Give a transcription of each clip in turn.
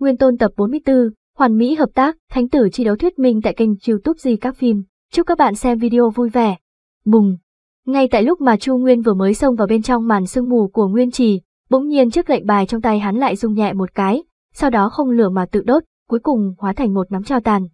Nguyên tôn tập 44, hoàn mỹ hợp tác, thánh tử chi đấu thuyết minh tại kênh youtube gì các phim. Chúc các bạn xem video vui vẻ. bùng Ngay tại lúc mà Chu Nguyên vừa mới xông vào bên trong màn sương mù của Nguyên Trì, bỗng nhiên chiếc lệnh bài trong tay hắn lại rung nhẹ một cái, sau đó không lửa mà tự đốt, cuối cùng hóa thành một nắm trao tàn.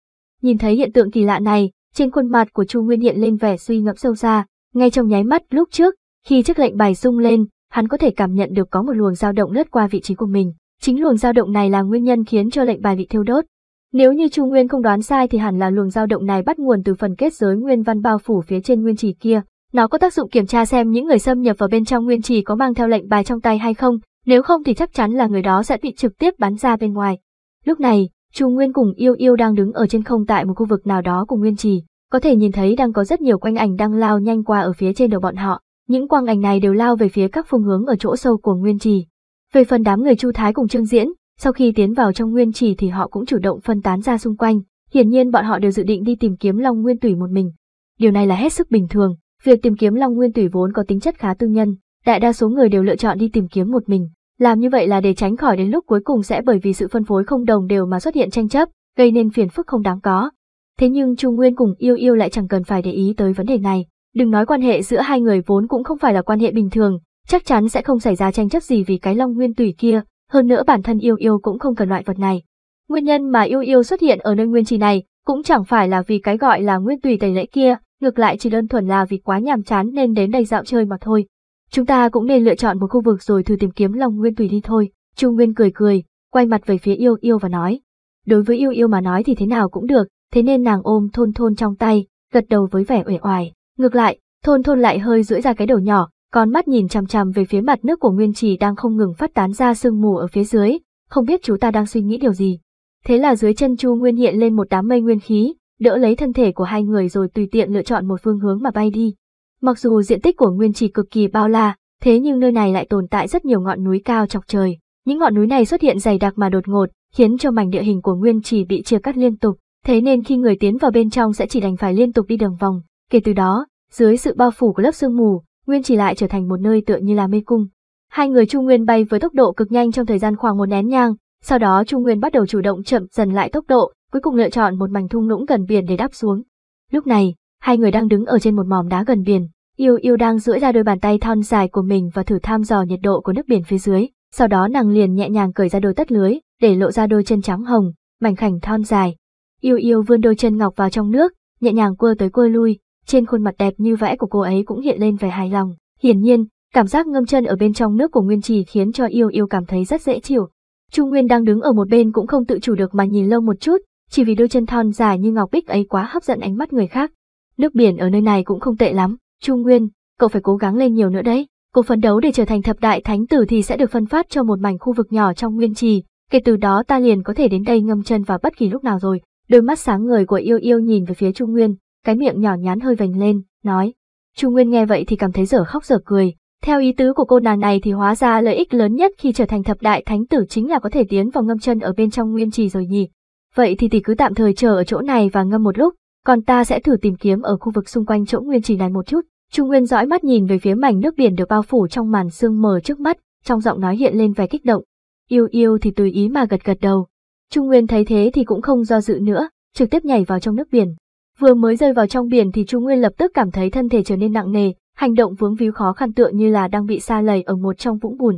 Nhìn thấy hiện tượng kỳ lạ này, trên khuôn mặt của Chu Nguyên hiện lên vẻ suy ngẫm sâu xa, ngay trong nháy mắt lúc trước, khi chiếc lệnh bài rung lên, hắn có thể cảm nhận được có một luồng dao động lướt qua vị trí của mình. Chính luồng dao động này là nguyên nhân khiến cho lệnh bài bị thiêu đốt. Nếu như Chu Nguyên không đoán sai thì hẳn là luồng dao động này bắt nguồn từ phần kết giới nguyên văn bao phủ phía trên nguyên trì kia. Nó có tác dụng kiểm tra xem những người xâm nhập vào bên trong nguyên trì có mang theo lệnh bài trong tay hay không, nếu không thì chắc chắn là người đó sẽ bị trực tiếp bắn ra bên ngoài. Lúc này, Chu Nguyên cùng Yêu Yêu đang đứng ở trên không tại một khu vực nào đó của nguyên trì, có thể nhìn thấy đang có rất nhiều quanh ảnh đang lao nhanh qua ở phía trên đầu bọn họ. Những quang ảnh này đều lao về phía các phương hướng ở chỗ sâu của nguyên trì, về phần đám người Chu Thái cùng Trương Diễn, sau khi tiến vào trong nguyên chỉ thì họ cũng chủ động phân tán ra xung quanh, hiển nhiên bọn họ đều dự định đi tìm kiếm Long Nguyên Tủy một mình. Điều này là hết sức bình thường, việc tìm kiếm Long Nguyên Tủy vốn có tính chất khá tư nhân, đại đa số người đều lựa chọn đi tìm kiếm một mình, làm như vậy là để tránh khỏi đến lúc cuối cùng sẽ bởi vì sự phân phối không đồng đều mà xuất hiện tranh chấp, gây nên phiền phức không đáng có. Thế nhưng Chu Nguyên cùng Yêu Yêu lại chẳng cần phải để ý tới vấn đề này, đừng nói quan hệ giữa hai người vốn cũng không phải là quan hệ bình thường, chắc chắn sẽ không xảy ra tranh chấp gì vì cái long nguyên tủy kia, hơn nữa bản thân yêu yêu cũng không cần loại vật này. Nguyên nhân mà yêu yêu xuất hiện ở nơi nguyên trì này cũng chẳng phải là vì cái gọi là nguyên tùy tẩy lễ kia, ngược lại chỉ đơn thuần là vì quá nhàm chán nên đến đây dạo chơi mà thôi. Chúng ta cũng nên lựa chọn một khu vực rồi thử tìm kiếm long nguyên tùy đi thôi. Chu Nguyên cười cười, quay mặt về phía yêu yêu và nói. Đối với yêu yêu mà nói thì thế nào cũng được, thế nên nàng ôm thôn thôn trong tay, gật đầu với vẻ uể oải. Ngược lại, thôn thôn lại hơi duỗi ra cái đầu nhỏ, con mắt nhìn chằm chằm về phía mặt nước của nguyên trì đang không ngừng phát tán ra sương mù ở phía dưới, không biết chú ta đang suy nghĩ điều gì. Thế là dưới chân Chu Nguyên hiện lên một đám mây nguyên khí, đỡ lấy thân thể của hai người rồi tùy tiện lựa chọn một phương hướng mà bay đi. Mặc dù diện tích của nguyên trì cực kỳ bao la, thế nhưng nơi này lại tồn tại rất nhiều ngọn núi cao chọc trời. Những ngọn núi này xuất hiện dày đặc mà đột ngột, khiến cho mảnh địa hình của nguyên trì bị chia cắt liên tục, thế nên khi người tiến vào bên trong sẽ chỉ đành phải liên tục đi đường vòng. Kể từ đó, dưới sự bao phủ của lớp sương mù, Nguyên Chỉ lại trở thành một nơi tựa như là mê cung. Hai người Trung Nguyên bay với tốc độ cực nhanh trong thời gian khoảng một nén nhang, sau đó Trung Nguyên bắt đầu chủ động chậm dần lại tốc độ, cuối cùng lựa chọn một mảnh thung lũng gần biển để đáp xuống. Lúc này, hai người đang đứng ở trên một mỏm đá gần biển, Yêu Yêu đang duỗi ra đôi bàn tay thon dài của mình và thử thăm dò nhiệt độ của nước biển phía dưới, sau đó nàng liền nhẹ nhàng cởi ra đôi tất lưới, để lộ ra đôi chân trắng hồng, mảnh khảnh thon dài. Yêu Yêu vươn đôi chân ngọc vào trong nước, nhẹ nhàng cua tới cua lui, trên khuôn mặt đẹp như vẽ của cô ấy cũng hiện lên vẻ hài lòng. Hiển nhiên, cảm giác ngâm chân ở bên trong nước của Nguyên Trì khiến cho yêu yêu cảm thấy rất dễ chịu. Trung Nguyên đang đứng ở một bên cũng không tự chủ được mà nhìn lâu một chút, chỉ vì đôi chân thon dài như ngọc bích ấy quá hấp dẫn ánh mắt người khác. Nước biển ở nơi này cũng không tệ lắm, Trung Nguyên, cậu phải cố gắng lên nhiều nữa đấy. Cô phấn đấu để trở thành thập đại thánh tử thì sẽ được phân phát cho một mảnh khu vực nhỏ trong Nguyên Trì, kể từ đó ta liền có thể đến đây ngâm chân vào bất kỳ lúc nào rồi. Đôi mắt sáng ngời của yêu yêu nhìn về phía Trung Nguyên, cái miệng nhỏ nhắn hơi vành lên, nói. Chu Nguyên nghe vậy thì cảm thấy dở khóc dở cười. Theo ý tứ của cô nàng này thì hóa ra lợi ích lớn nhất khi trở thành thập đại thánh tử chính là có thể tiến vào ngâm chân ở bên trong nguyên trì rồi nhỉ. Vậy thì tỷ cứ tạm thời chờ ở chỗ này và ngâm một lúc, còn ta sẽ thử tìm kiếm ở khu vực xung quanh chỗ nguyên trì này một chút. Chu Nguyên dõi mắt nhìn về phía mảnh nước biển được bao phủ trong màn sương mờ trước mắt, trong giọng nói hiện lên vẻ kích động. Yêu yêu thì tùy ý mà gật gật đầu. Trung Nguyên thấy thế thì cũng không do dự nữa, trực tiếp nhảy vào trong nước biển. Vừa mới rơi vào trong biển thì Chu Nguyên lập tức cảm thấy thân thể trở nên nặng nề, hành động vướng víu khó khăn tựa như là đang bị sa lầy ở một trong vũng bùn.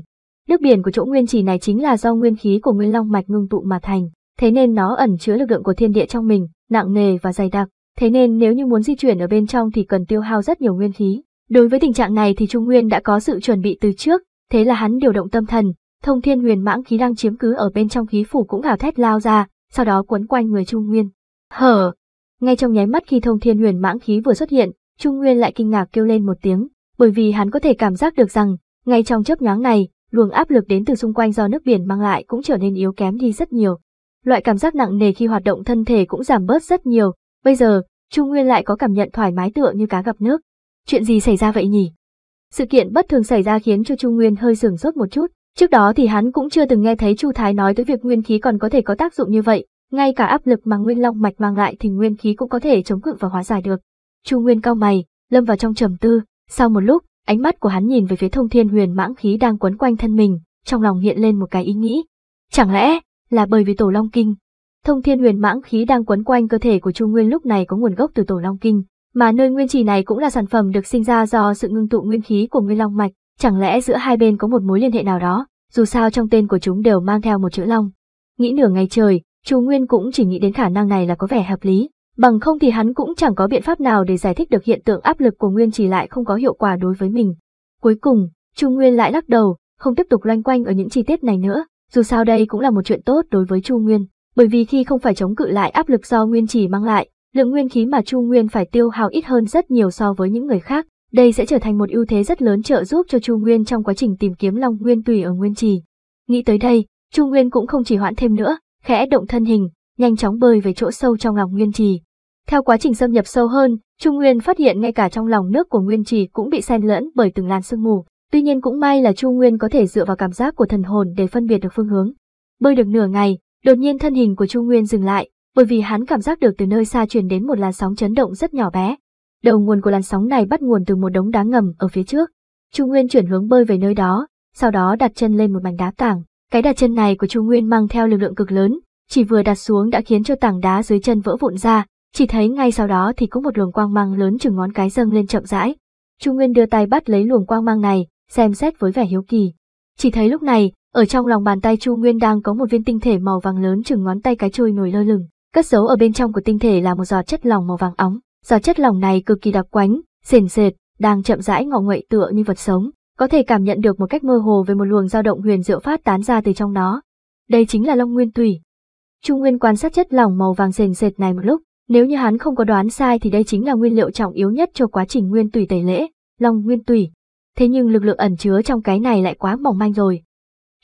Nước biển của chỗ nguyên chỉ này chính là do nguyên khí của nguyên long mạch ngưng tụ mà thành, thế nên nó ẩn chứa lực lượng của thiên địa trong mình, nặng nề và dày đặc, thế nên nếu như muốn di chuyển ở bên trong thì cần tiêu hao rất nhiều nguyên khí. Đối với tình trạng này thì Trung Nguyên đã có sự chuẩn bị từ trước, thế là hắn điều động tâm thần, thông thiên huyền mãng khí đang chiếm cứ ở bên trong khí phủ cũng hào thét lao ra, sau đó quấn quanh người Trung Nguyên. Hở, ngay trong nháy mắt khi thông thiên huyền mãng khí vừa xuất hiện, Trung Nguyên lại kinh ngạc kêu lên một tiếng, bởi vì hắn có thể cảm giác được rằng, ngay trong chớp nhoáng này, luồng áp lực đến từ xung quanh do nước biển mang lại cũng trở nên yếu kém đi rất nhiều. Loại cảm giác nặng nề khi hoạt động thân thể cũng giảm bớt rất nhiều, bây giờ, Trung Nguyên lại có cảm nhận thoải mái tựa như cá gặp nước. Chuyện gì xảy ra vậy nhỉ? Sự kiện bất thường xảy ra khiến cho Trung Nguyên hơi sửng sốt một chút, trước đó thì hắn cũng chưa từng nghe thấy Chu Thái nói tới việc nguyên khí còn có thể có tác dụng như vậy, ngay cả áp lực mà nguyên long mạch mang lại thì nguyên khí cũng có thể chống cự và hóa giải được. Chu Nguyên cao mày, lâm vào trong trầm tư, sau một lúc, ánh mắt của hắn nhìn về phía thông thiên huyền mãng khí đang quấn quanh thân mình, trong lòng hiện lên một cái ý nghĩ. Chẳng lẽ, là bởi vì tổ long kinh? Thông thiên huyền mãng khí đang quấn quanh cơ thể của Chu Nguyên lúc này có nguồn gốc từ tổ long kinh, mà nơi nguyên trì này cũng là sản phẩm được sinh ra do sự ngưng tụ nguyên khí của nguyên long mạch, chẳng lẽ giữa hai bên có một mối liên hệ nào đó, dù sao trong tên của chúng đều mang theo một chữ long. Nghĩ nửa ngày trời, Chu Nguyên cũng chỉ nghĩ đến khả năng này là có vẻ hợp lý, bằng không thì hắn cũng chẳng có biện pháp nào để giải thích được hiện tượng áp lực của Nguyên Trì lại không có hiệu quả đối với mình. Cuối cùng, Chu Nguyên lại lắc đầu, không tiếp tục loanh quanh ở những chi tiết này nữa, dù sao đây cũng là một chuyện tốt đối với Chu Nguyên, bởi vì khi không phải chống cự lại áp lực do Nguyên Trì mang lại, lượng nguyên khí mà Chu Nguyên phải tiêu hao ít hơn rất nhiều so với những người khác. Đây sẽ trở thành một ưu thế rất lớn trợ giúp cho Chu Nguyên trong quá trình tìm kiếm Long Nguyên Tùy ở Nguyên Trì. Nghĩ tới đây, Chu Nguyên cũng không chỉ hoãn thêm nữa, khẽ động thân hình, nhanh chóng bơi về chỗ sâu trong lòng Nguyên Trì. Theo quá trình xâm nhập sâu hơn, Trung Nguyên phát hiện ngay cả trong lòng nước của Nguyên Trì cũng bị xen lẫn bởi từng làn sương mù. Tuy nhiên cũng may là Trung Nguyên có thể dựa vào cảm giác của thần hồn để phân biệt được phương hướng. Bơi được nửa ngày, đột nhiên thân hình của Trung Nguyên dừng lại, bởi vì hắn cảm giác được từ nơi xa truyền đến một làn sóng chấn động rất nhỏ bé. Đầu nguồn của làn sóng này bắt nguồn từ một đống đá ngầm ở phía trước. Trung Nguyên chuyển hướng bơi về nơi đó, sau đó đặt chân lên một mảnh đá tảng, cái đặt chân này của Chu Nguyên mang theo lực lượng cực lớn, chỉ vừa đặt xuống đã khiến cho tảng đá dưới chân vỡ vụn ra, chỉ thấy ngay sau đó thì có một luồng quang mang lớn chừng ngón cái dâng lên chậm rãi. Chu Nguyên đưa tay bắt lấy luồng quang mang này, xem xét với vẻ hiếu kỳ. Chỉ thấy lúc này, ở trong lòng bàn tay Chu Nguyên đang có một viên tinh thể màu vàng lớn chừng ngón tay cái trôi nổi lơ lửng, cất giấu ở bên trong của tinh thể là một giọt chất lỏng màu vàng óng. Giọt chất lỏng này cực kỳ đặc quánh, sền sệt, đang chậm rãi ngọ nguậy tựa như vật sống, có thể cảm nhận được một cách mơ hồ về một luồng dao động huyền diệu phát tán ra từ trong nó. Đây chính là Long Nguyên Tủy. Trung Nguyên quan sát chất lỏng màu vàng sền sệt này một lúc, nếu như hắn không có đoán sai thì đây chính là nguyên liệu trọng yếu nhất cho quá trình Nguyên Tủy tẩy lễ, Long Nguyên Tủy. Thế nhưng lực lượng ẩn chứa trong cái này lại quá mỏng manh rồi.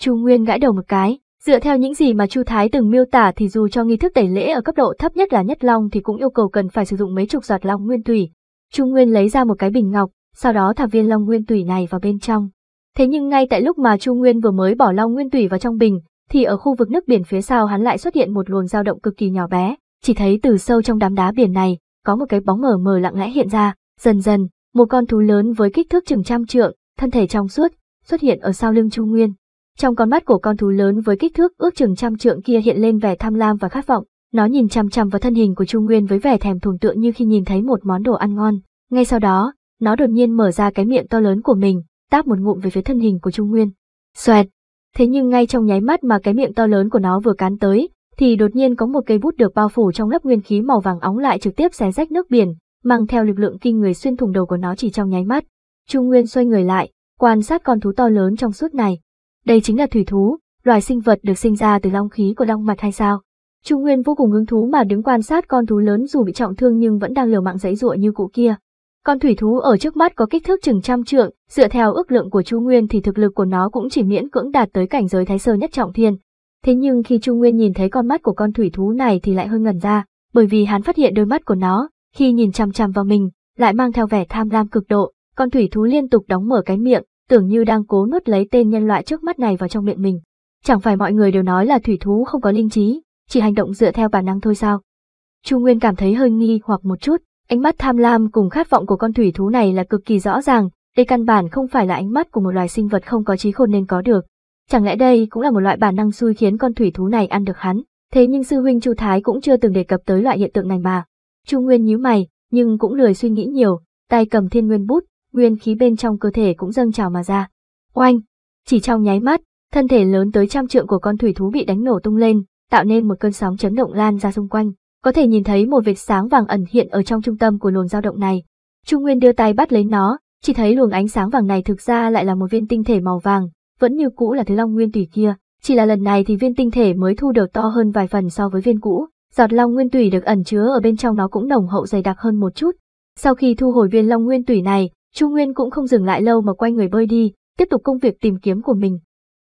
Trung Nguyên gãi đầu một cái, dựa theo những gì mà Chu Thái từng miêu tả thì dù cho nghi thức tẩy lễ ở cấp độ thấp nhất là nhất long thì cũng yêu cầu cần phải sử dụng mấy chục giọt long nguyên thủy. Trung Nguyên lấy ra một cái bình ngọc, sau đó thả viên long nguyên tủy này vào bên trong. Thế nhưng ngay tại lúc mà Chu Nguyên vừa mới bỏ long nguyên tủy vào trong bình, thì ở khu vực nước biển phía sau hắn lại xuất hiện một luồng dao động cực kỳ nhỏ bé, chỉ thấy từ sâu trong đám đá biển này, có một cái bóng mờ mờ lặng lẽ hiện ra, dần dần, một con thú lớn với kích thước chừng trăm trượng, thân thể trong suốt, xuất hiện ở sau lưng Chu Nguyên. Trong con mắt của con thú lớn với kích thước ước chừng trăm trượng kia hiện lên vẻ tham lam và khát vọng, nó nhìn chằm chằm vào thân hình của Chu Nguyên với vẻ thèm thuồng tựa như khi nhìn thấy một món đồ ăn ngon. Ngay sau đó, nó đột nhiên mở ra cái miệng to lớn của mình, táp một ngụm về phía thân hình của Trung Nguyên. Xoẹt! Thế nhưng ngay trong nháy mắt mà cái miệng to lớn của nó vừa cán tới, thì đột nhiên có một cây bút được bao phủ trong lớp nguyên khí màu vàng óng lại trực tiếp xé rách nước biển, mang theo lực lượng kinh người xuyên thủng đầu của nó chỉ trong nháy mắt. Trung Nguyên xoay người lại, quan sát con thú to lớn trong suốt này. Đây chính là thủy thú, loài sinh vật được sinh ra từ long khí của long mạch hay sao? Trung Nguyên vô cùng hứng thú mà đứng quan sát con thú lớn dù bị trọng thương nhưng vẫn đang liều mạng dãy dụa như cụ kia. Con thủy thú ở trước mắt có kích thước chừng trăm trượng, dựa theo ước lượng của Chu Nguyên thì thực lực của nó cũng chỉ miễn cưỡng đạt tới cảnh giới thái sơ nhất trọng thiên. Thế nhưng khi Chu Nguyên nhìn thấy con mắt của con thủy thú này thì lại hơi ngẩn ra, bởi vì hắn phát hiện đôi mắt của nó, khi nhìn chằm chằm vào mình, lại mang theo vẻ tham lam cực độ, con thủy thú liên tục đóng mở cái miệng, tưởng như đang cố nuốt lấy tên nhân loại trước mắt này vào trong miệng mình. Chẳng phải mọi người đều nói là thủy thú không có linh trí, chỉ hành động dựa theo bản năng thôi sao? Chu Nguyên cảm thấy hơi nghi hoặc một chút, Ánh mắt tham lam cùng khát vọng của con thủy thú này là cực kỳ rõ ràng, đây căn bản không phải là ánh mắt của một loài sinh vật không có trí khôn nên có được. Chẳng lẽ đây cũng là một loại bản năng xui khiến con thủy thú này ăn được hắn? Thế nhưng sư huynh Chu Thái cũng chưa từng đề cập tới loại hiện tượng này mà. Chu Nguyên nhíu mày, nhưng cũng lười suy nghĩ nhiều, tay cầm thiên nguyên bút, nguyên khí bên trong cơ thể cũng dâng trào mà ra. Oanh! Chỉ trong nháy mắt, thân thể lớn tới trăm trượng của con thủy thú bị đánh nổ tung lên, tạo nên một cơn sóng chấn động lan ra xung quanh. Có thể nhìn thấy một vệt sáng vàng ẩn hiện ở trong trung tâm của luồng dao động này. Trung Nguyên đưa tay bắt lấy nó, chỉ thấy luồng ánh sáng vàng này thực ra lại là một viên tinh thể màu vàng, vẫn như cũ là thứ long nguyên Tủy kia, chỉ là lần này thì viên tinh thể mới thu được to hơn vài phần so với viên cũ, giọt long nguyên Tủy được ẩn chứa ở bên trong nó cũng nồng hậu dày đặc hơn một chút. Sau khi thu hồi viên long nguyên Tủy này, Chu Nguyên cũng không dừng lại lâu mà quay người bơi đi, tiếp tục công việc tìm kiếm của mình.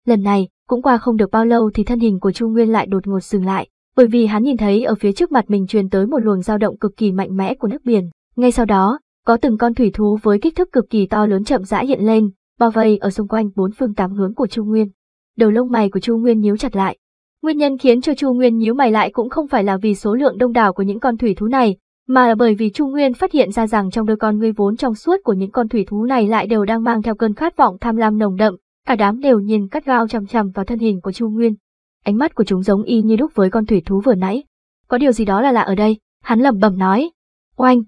Lần này, cũng qua không được bao lâu thì thân hình của Chu Nguyên lại đột ngột dừng lại, bởi vì hắn nhìn thấy ở phía trước mặt mình truyền tới một luồng dao động cực kỳ mạnh mẽ của nước biển. Ngay sau đó, có từng con thủy thú với kích thước cực kỳ to lớn chậm rãi hiện lên, bao vây ở xung quanh bốn phương tám hướng của Chu Nguyên. Đầu lông mày của Chu Nguyên nhíu chặt lại. Nguyên nhân khiến cho Chu Nguyên nhíu mày lại cũng không phải là vì số lượng đông đảo của những con thủy thú này, mà là bởi vì Chu Nguyên phát hiện ra rằng trong đôi con ngươi vốn trong suốt của những con thủy thú này lại đều đang mang theo cơn khát vọng tham lam nồng đậm, cả đám đều nhìn cắt gao chằm chằm vào thân hình của Chu Nguyên ánh mắt của chúng giống y như đúc với con thủy thú vừa nãy. Có điều gì đó là lạ ở đây, hắn lẩm bẩm nói. Oanh!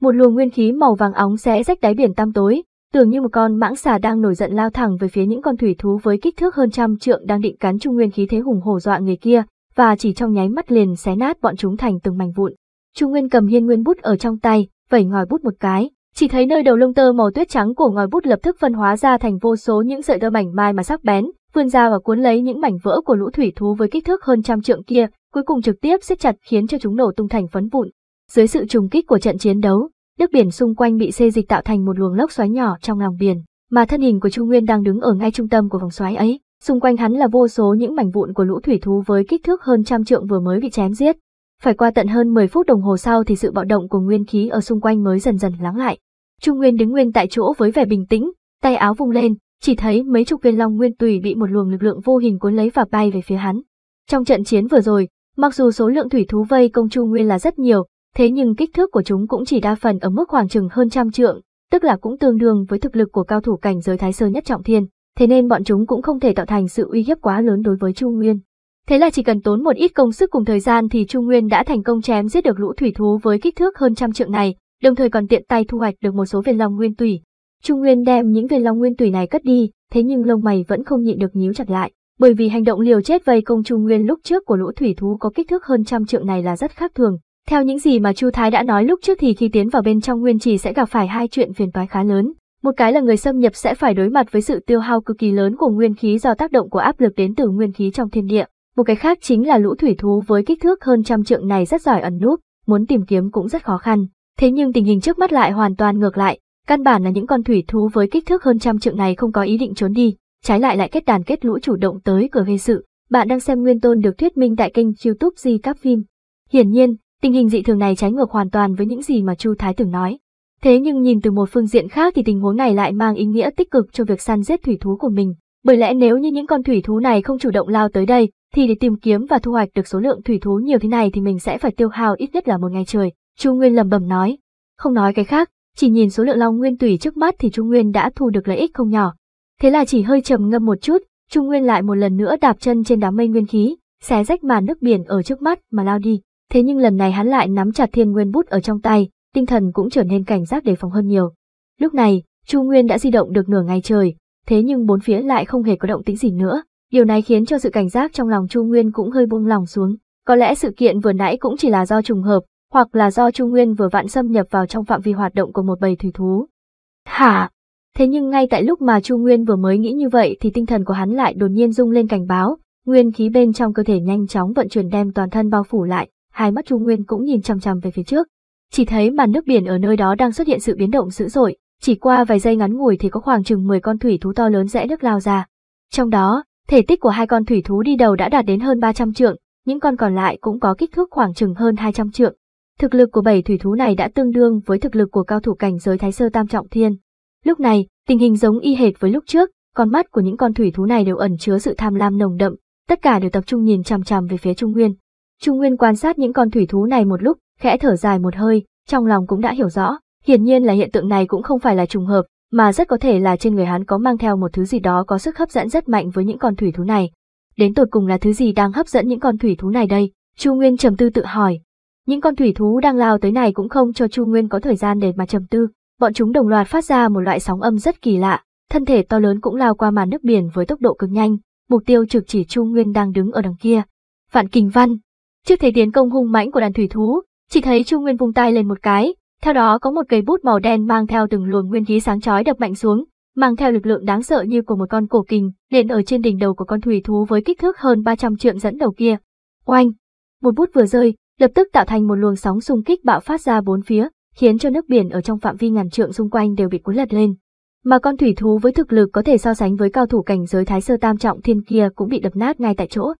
Một luồng nguyên khí màu vàng óng xé rách đáy biển tam tối, tưởng như một con mãng xà đang nổi giận lao thẳng về phía những con thủy thú với kích thước hơn trăm trượng đang định cắn trung nguyên khí thế hùng hổ dọa người kia, và chỉ trong nháy mắt liền xé nát bọn chúng thành từng mảnh vụn. Trung Nguyên cầm hiên nguyên bút ở trong tay, vẩy ngòi bút một cái, chỉ thấy nơi đầu lông tơ màu tuyết trắng của ngòi bút lập tức phân hóa ra thành vô số những sợi tơ mảnh mai mà sắc bén, vươn ra và cuốn lấy những mảnh vỡ của lũ thủy thú với kích thước hơn trăm trượng kia, cuối cùng trực tiếp siết chặt khiến cho chúng nổ tung thành phấn vụn. Dưới sự trùng kích của trận chiến đấu, nước biển xung quanh bị xê dịch tạo thành một luồng lốc xoáy nhỏ trong lòng biển, mà thân hình của Chu Nguyên đang đứng ở ngay trung tâm của vòng xoáy ấy. Xung quanh hắn là vô số những mảnh vụn của lũ thủy thú với kích thước hơn trăm trượng vừa mới bị chém giết. Phải qua tận hơn 10 phút đồng hồ sau thì sự bạo động của nguyên khí ở xung quanh mới dần dần lắng lại. Trung Nguyên đứng nguyên tại chỗ với vẻ bình tĩnh, tay áo vung lên, chỉ thấy mấy chục viên long nguyên tùy bị một luồng lực lượng vô hình cuốn lấy và bay về phía hắn. Trong trận chiến vừa rồi, mặc dù số lượng thủy thú vây công Chu Nguyên là rất nhiều, thế nhưng kích thước của chúng cũng chỉ đa phần ở mức khoảng chừng hơn trăm trượng, tức là cũng tương đương với thực lực của cao thủ cảnh giới thái sơ nhất trọng thiên, thế nên bọn chúng cũng không thể tạo thành sự uy hiếp quá lớn đối với Chu Nguyên. Thế là chỉ cần tốn một ít công sức cùng thời gian thì Chu Nguyên đã thành công chém giết được lũ thủy thú với kích thước hơn trăm trượng này, đồng thời còn tiện tay thu hoạch được một số viên long nguyên tùy. Trung Nguyên đem những viên long nguyên tủy này cất đi, thế nhưng lông mày vẫn không nhịn được nhíu chặt lại, bởi vì hành động liều chết vây công Trung Nguyên lúc trước của lũ thủy thú có kích thước hơn trăm trượng này là rất khác thường. Theo những gì mà Chu Thái đã nói lúc trước thì khi tiến vào bên trong nguyên trì sẽ gặp phải hai chuyện phiền toái khá lớn. Một cái là người xâm nhập sẽ phải đối mặt với sự tiêu hao cực kỳ lớn của nguyên khí do tác động của áp lực đến từ nguyên khí trong thiên địa. Một cái khác chính là lũ thủy thú với kích thước hơn trăm trượng này rất giỏi ẩn núp, muốn tìm kiếm cũng rất khó khăn. Thế nhưng tình hình trước mắt lại hoàn toàn ngược lại, Căn bản là những con thủy thú với kích thước hơn trăm trượng này không có ý định trốn đi, trái lại lại kết đàn kết lũ chủ động tới cửa gây sự. Bạn đang xem Nguyên Tôn được thuyết minh tại kênh YouTube Di Các Phim. Hiển nhiên, tình hình dị thường này trái ngược hoàn toàn với những gì mà Chu Thái từng nói. Thế nhưng nhìn từ một phương diện khác thì tình huống này lại mang ý nghĩa tích cực cho việc săn giết thủy thú của mình. Bởi lẽ nếu như những con thủy thú này không chủ động lao tới đây, thì để tìm kiếm và thu hoạch được số lượng thủy thú nhiều thế này thì mình sẽ phải tiêu hao ít nhất là một ngày trời. Chu Nguyên lẩm bẩm nói. Không nói cái khác, chỉ nhìn số lượng long nguyên tùy trước mắt thì Trung Nguyên đã thu được lợi ích không nhỏ. Thế là chỉ hơi trầm ngâm một chút, Trung Nguyên lại một lần nữa đạp chân trên đám mây nguyên khí, xé rách màn nước biển ở trước mắt mà lao đi. Thế nhưng lần này hắn lại nắm chặt thiên nguyên bút ở trong tay, tinh thần cũng trở nên cảnh giác đề phòng hơn nhiều. Lúc này, trung Nguyên đã di động được nửa ngày trời, thế nhưng bốn phía lại không hề có động tĩnh gì nữa. Điều này khiến cho sự cảnh giác trong lòng trung Nguyên cũng hơi buông lòng xuống. Có lẽ sự kiện vừa nãy cũng chỉ là do trùng hợp, hoặc là do Trung Nguyên vừa vặn xâm nhập vào trong phạm vi hoạt động của một bầy thủy thú. Hả? Thế nhưng ngay tại lúc mà Trung Nguyên vừa mới nghĩ như vậy thì tinh thần của hắn lại đột nhiên rung lên cảnh báo, nguyên khí bên trong cơ thể nhanh chóng vận chuyển đem toàn thân bao phủ lại, hai mắt Trung Nguyên cũng nhìn chằm chằm về phía trước. Chỉ thấy màn nước biển ở nơi đó đang xuất hiện sự biến động dữ dội, chỉ qua vài giây ngắn ngủi thì có khoảng chừng 10 con thủy thú to lớn rẽ nước lao ra. Trong đó, thể tích của hai con thủy thú đi đầu đã đạt đến hơn 300 trượng, những con còn lại cũng có kích thước khoảng chừng hơn 200 trượng, Thực lực của bảy thủy thú này đã tương đương với thực lực của cao thủ cảnh giới thái sơ tam trọng thiên. Lúc này, tình hình giống y hệt với lúc trước, con mắt của những con thủy thú này đều ẩn chứa sự tham lam nồng đậm, tất cả đều tập trung nhìn chằm chằm về phía Trung Nguyên. Trung Nguyên quan sát những con thủy thú này một lúc, khẽ thở dài một hơi, trong lòng cũng đã hiểu rõ, hiển nhiên là hiện tượng này cũng không phải là trùng hợp, mà rất có thể là trên người hắn có mang theo một thứ gì đó có sức hấp dẫn rất mạnh với những con thủy thú này. Đến tột cùng là thứ gì đang hấp dẫn những con thủy thú này đây? Chu Nguyên trầm tư tự hỏi, những con thủy thú đang lao tới này cũng không cho Chu Nguyên có thời gian để mà trầm tư, bọn chúng đồng loạt phát ra một loại sóng âm rất kỳ lạ, thân thể to lớn cũng lao qua màn nước biển với tốc độ cực nhanh, mục tiêu trực chỉ Chu Nguyên đang đứng ở đằng kia. Vạn Kình Văn. Trước thấy tiến công hung mãnh của đàn thủy thú, chỉ thấy Chu Nguyên vung tay lên một cái, theo đó có một cây bút màu đen mang theo từng luồng nguyên khí sáng chói đập mạnh xuống, mang theo lực lượng đáng sợ như của một con cổ kình, nện ở trên đỉnh đầu của con thủy thú với kích thước hơn 300 trượng dẫn đầu kia. Oanh! Một bút vừa rơi, lập tức tạo thành một luồng sóng xung kích bạo phát ra bốn phía, khiến cho nước biển ở trong phạm vi ngàn trượng xung quanh đều bị cuốn lật lên. Mà con thủy thú với thực lực có thể so sánh với cao thủ cảnh giới thái sơ tam trọng thiên kia cũng bị đập nát ngay tại chỗ.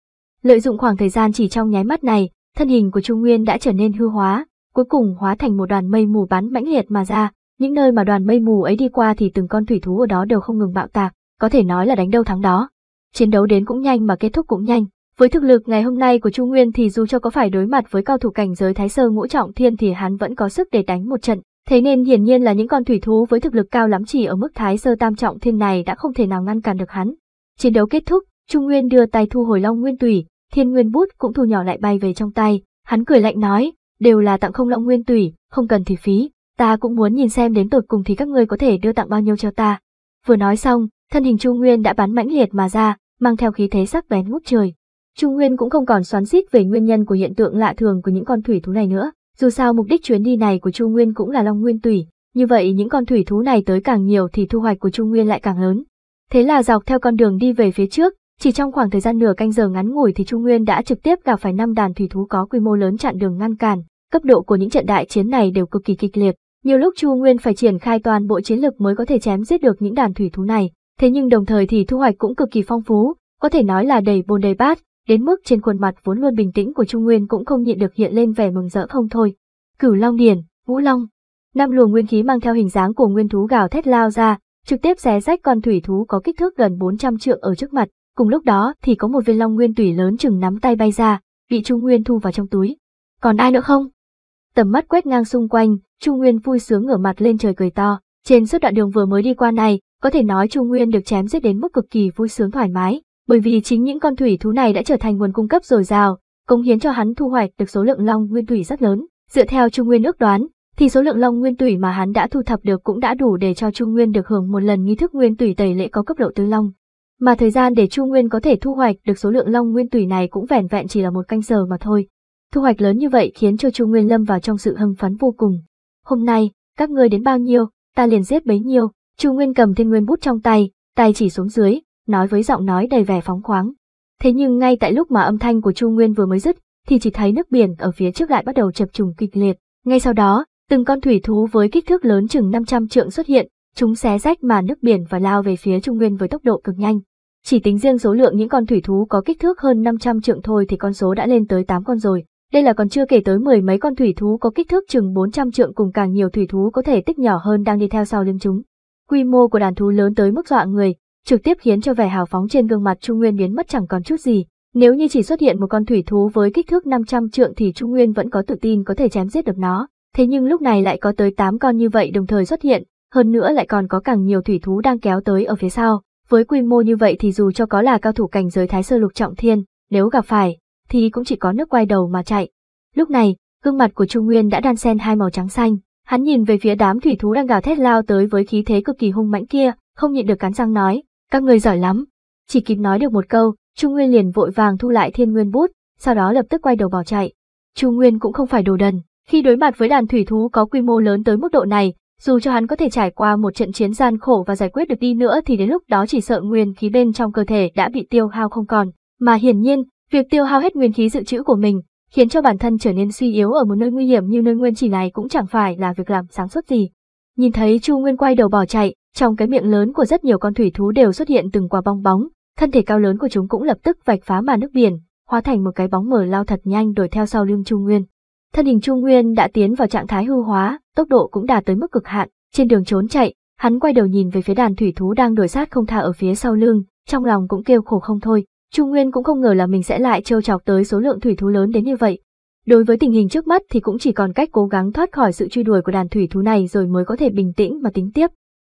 Lợi dụng khoảng thời gian chỉ trong nháy mắt này, thân hình của Trung Nguyên đã trở nên hư hóa, cuối cùng hóa thành một đoàn mây mù bắn mãnh liệt mà ra, những nơi mà đoàn mây mù ấy đi qua thì từng con thủy thú ở đó đều không ngừng bạo tạc, có thể nói là đánh đâu thắng đó. Chiến đấu đến cũng nhanh mà kết thúc cũng nhanh, với thực lực ngày hôm nay của trung Nguyên thì dù cho có phải đối mặt với cao thủ cảnh giới Thái Sơ Ngũ Trọng Thiên thì hắn vẫn có sức để đánh một trận. Thế nên hiển nhiên là những con thủy thú với thực lực cao lắm chỉ ở mức Thái Sơ Tam Trọng Thiên này đã không thể nào ngăn cản được hắn. Chiến đấu kết thúc, trung Nguyên đưa tay thu hồi Long Nguyên Tủy, Thiên Nguyên Bút cũng thu nhỏ lại bay về trong tay. Hắn cười lạnh nói, đều là tặng không Long Nguyên Tủy, không cần thì phí. Ta cũng muốn nhìn xem đến tột cùng thì các ngươi có thể đưa tặng bao nhiêu cho ta. Vừa nói xong, thân hình trung Nguyên đã bắn mãnh liệt mà ra, mang theo khí thế sắc bén ngút trời. Trung Nguyên cũng không còn xoắn xít về nguyên nhân của hiện tượng lạ thường của những con thủy thú này nữa. Dù sao mục đích chuyến đi này của Trung Nguyên cũng là Long Nguyên Tủy, như vậy những con thủy thú này tới càng nhiều thì thu hoạch của Trung Nguyên lại càng lớn. Thế là dọc theo con đường đi về phía trước, chỉ trong khoảng thời gian nửa canh giờ ngắn ngủi thì Trung Nguyên đã trực tiếp gặp phải năm đàn thủy thú có quy mô lớn chặn đường ngăn cản, cấp độ của những trận đại chiến này đều cực kỳ kịch liệt. Nhiều lúc Chu Nguyên phải triển khai toàn bộ chiến lực mới có thể chém giết được những đàn thủy thú này, thế nhưng đồng thời thì thu hoạch cũng cực kỳ phong phú, có thể nói là đầy bồn đầy bát, đến mức trên khuôn mặt vốn luôn bình tĩnh của Trung Nguyên cũng không nhịn được hiện lên vẻ mừng rỡ không thôi. Cửu Long Điền, Vũ Long. Năm luồng nguyên khí mang theo hình dáng của nguyên thú gào thét lao ra, trực tiếp xé rách con thủy thú có kích thước gần 400 trượng ở trước mặt, cùng lúc đó thì có một viên long nguyên tủy lớn chừng nắm tay bay ra, bị Trung Nguyên thu vào trong túi. Còn ai nữa không? Tầm mắt quét ngang xung quanh, Trung Nguyên vui sướng ngửa mặt lên trời cười to, trên suốt đoạn đường vừa mới đi qua này, có thể nói Trung Nguyên được chém giết đến mức cực kỳ vui sướng thoải mái, bởi vì chính những con thủy thú này đã trở thành nguồn cung cấp dồi dào, cống hiến cho hắn thu hoạch được số lượng long nguyên thủy rất lớn. Dựa theo Trung Nguyên ước đoán, thì số lượng long nguyên thủy mà hắn đã thu thập được cũng đã đủ để cho Trung Nguyên được hưởng một lần nghi thức nguyên thủy tẩy lệ có cấp độ tứ long. Mà thời gian để Trung Nguyên có thể thu hoạch được số lượng long nguyên thủy này cũng vẻn vẹn chỉ là một canh giờ mà thôi. Thu hoạch lớn như vậy khiến cho Trung Nguyên lâm vào trong sự hâm phấn vô cùng. Hôm nay, các ngươi đến bao nhiêu, ta liền giết bấy nhiêu. trung Nguyên cầm thiên nguyên bút trong tay, tay chỉ xuống dưới, nói với giọng nói đầy vẻ phóng khoáng. Thế nhưng ngay tại lúc mà âm thanh của Chu Nguyên vừa mới dứt, thì chỉ thấy nước biển ở phía trước lại bắt đầu chập trùng kịch liệt. Ngay sau đó, từng con thủy thú với kích thước lớn chừng 500 trượng xuất hiện, chúng xé rách màn nước biển và lao về phía Trung Nguyên với tốc độ cực nhanh. Chỉ tính riêng số lượng những con thủy thú có kích thước hơn 500 trượng thôi thì con số đã lên tới 8 con rồi. Đây là còn chưa kể tới mười mấy con thủy thú có kích thước chừng 400 trượng cùng càng nhiều thủy thú có thể tích nhỏ hơn đang đi theo sau lưng chúng. Quy mô của đàn thú lớn tới mức dọa người, trực tiếp khiến cho vẻ hào phóng trên gương mặt Trung Nguyên biến mất chẳng còn chút gì. Nếu như chỉ xuất hiện một con thủy thú với kích thước 500 trượng thì Trung Nguyên vẫn có tự tin có thể chém giết được nó, thế nhưng lúc này lại có tới 8 con như vậy đồng thời xuất hiện, hơn nữa lại còn có càng nhiều thủy thú đang kéo tới ở phía sau. Với quy mô như vậy thì dù cho có là cao thủ cảnh giới thái sơ lục trọng thiên, nếu gặp phải, thì cũng chỉ có nước quay đầu mà chạy. Lúc này, gương mặt của Trung Nguyên đã đan xen hai màu trắng xanh, hắn nhìn về phía đám thủy thú đang gào thét lao tới với khí thế cực kỳ hung mãnh kia, không nhịn được cắn răng nói, các người giỏi lắm. Chỉ kịp nói được một câu, Chu Nguyên liền vội vàng thu lại thiên nguyên bút, sau đó lập tức quay đầu bỏ chạy. Chu Nguyên cũng không phải đồ đần, khi đối mặt với đàn thủy thú có quy mô lớn tới mức độ này, dù cho hắn có thể trải qua một trận chiến gian khổ và giải quyết được đi nữa thì đến lúc đó chỉ sợ nguyên khí bên trong cơ thể đã bị tiêu hao không còn. Mà hiển nhiên, việc tiêu hao hết nguyên khí dự trữ của mình, khiến cho bản thân trở nên suy yếu ở một nơi nguy hiểm như nơi nguyên chỉ này cũng chẳng phải là việc làm sáng suốt gì. Nhìn thấy Chu Nguyên quay đầu bỏ chạy, trong cái miệng lớn của rất nhiều con thủy thú đều xuất hiện từng quả bong bóng, thân thể cao lớn của chúng cũng lập tức vạch phá màn nước biển, hóa thành một cái bóng mờ lao thật nhanh đuổi theo sau lưng Trung Nguyên. Thân hình Trung Nguyên đã tiến vào trạng thái hư hóa, tốc độ cũng đạt tới mức cực hạn, trên đường trốn chạy, hắn quay đầu nhìn về phía đàn thủy thú đang đuổi sát không tha ở phía sau lưng, trong lòng cũng kêu khổ không thôi. Trung Nguyên cũng không ngờ là mình sẽ lại trêu chọc tới số lượng thủy thú lớn đến như vậy. Đối với tình hình trước mắt thì cũng chỉ còn cách cố gắng thoát khỏi sự truy đuổi của đàn thủy thú này rồi mới có thể bình tĩnh mà tính tiếp.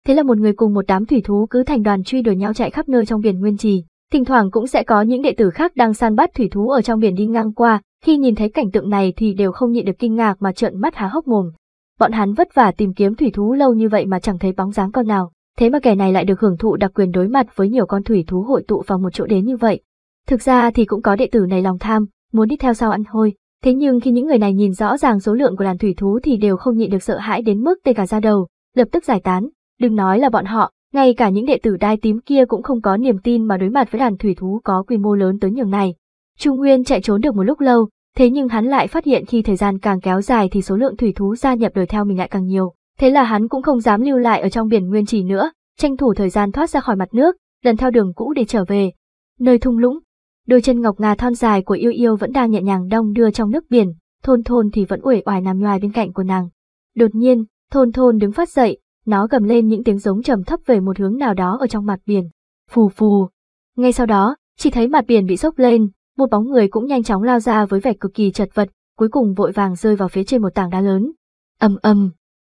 Thế là một người cùng một đám thủy thú cứ thành đoàn truy đuổi nhau chạy khắp nơi trong biển Nguyên Trì. Thỉnh thoảng cũng sẽ có những đệ tử khác đang săn bắt thủy thú ở trong biển đi ngang qua, khi nhìn thấy cảnh tượng này thì đều không nhịn được kinh ngạc mà trợn mắt há hốc mồm. Bọn hắn vất vả tìm kiếm thủy thú lâu như vậy mà chẳng thấy bóng dáng con nào, thế mà kẻ này lại được hưởng thụ đặc quyền đối mặt với nhiều con thủy thú hội tụ vào một chỗ đến như vậy. Thực ra thì cũng có đệ tử này lòng tham, muốn đi theo sau ăn hôi, thế nhưng khi những người này nhìn rõ ràng số lượng của đàn thủy thú thì đều không nhịn được sợ hãi đến mức tê cả da đầu, lập tức giải tán, Đừng nói là bọn họ, ngay cả những đệ tử đai tím kia cũng không có niềm tin mà đối mặt với đàn thủy thú có quy mô lớn tới nhường này. Trung Nguyên chạy trốn được một lúc lâu, thế nhưng hắn lại phát hiện khi thời gian càng kéo dài thì số lượng thủy thú gia nhập đời theo mình lại càng nhiều. Thế là hắn cũng không dám lưu lại ở trong biển Nguyên Trì nữa, tranh thủ thời gian thoát ra khỏi mặt nước, lần theo đường cũ để trở về. Nơi thung lũng, đôi chân ngọc ngà thon dài của yêu yêu vẫn đang nhẹ nhàng đong đưa trong nước biển, thôn thôn thì vẫn uể oải nằm nhoài bên cạnh của nàng. Đột nhiên, thôn thôn đứng phát dậy, nó gầm lên những tiếng giống trầm thấp về một hướng nào đó ở trong mặt biển. Phù phù. Ngay sau đó, chỉ thấy mặt biển bị sốc lên, một bóng người cũng nhanh chóng lao ra với vẻ cực kỳ chật vật, cuối cùng vội vàng rơi vào phía trên một tảng đá lớn. Ầm ầm.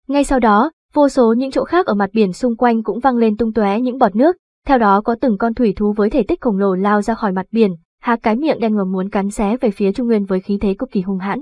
Ngay sau đó, vô số những chỗ khác ở mặt biển xung quanh cũng văng lên tung tóe những bọt nước, theo đó có từng con thủy thú với thể tích khổng lồ lao ra khỏi mặt biển, há cái miệng đen ngòm muốn cắn xé về phía Trung Nguyên với khí thế cực kỳ hung hãn.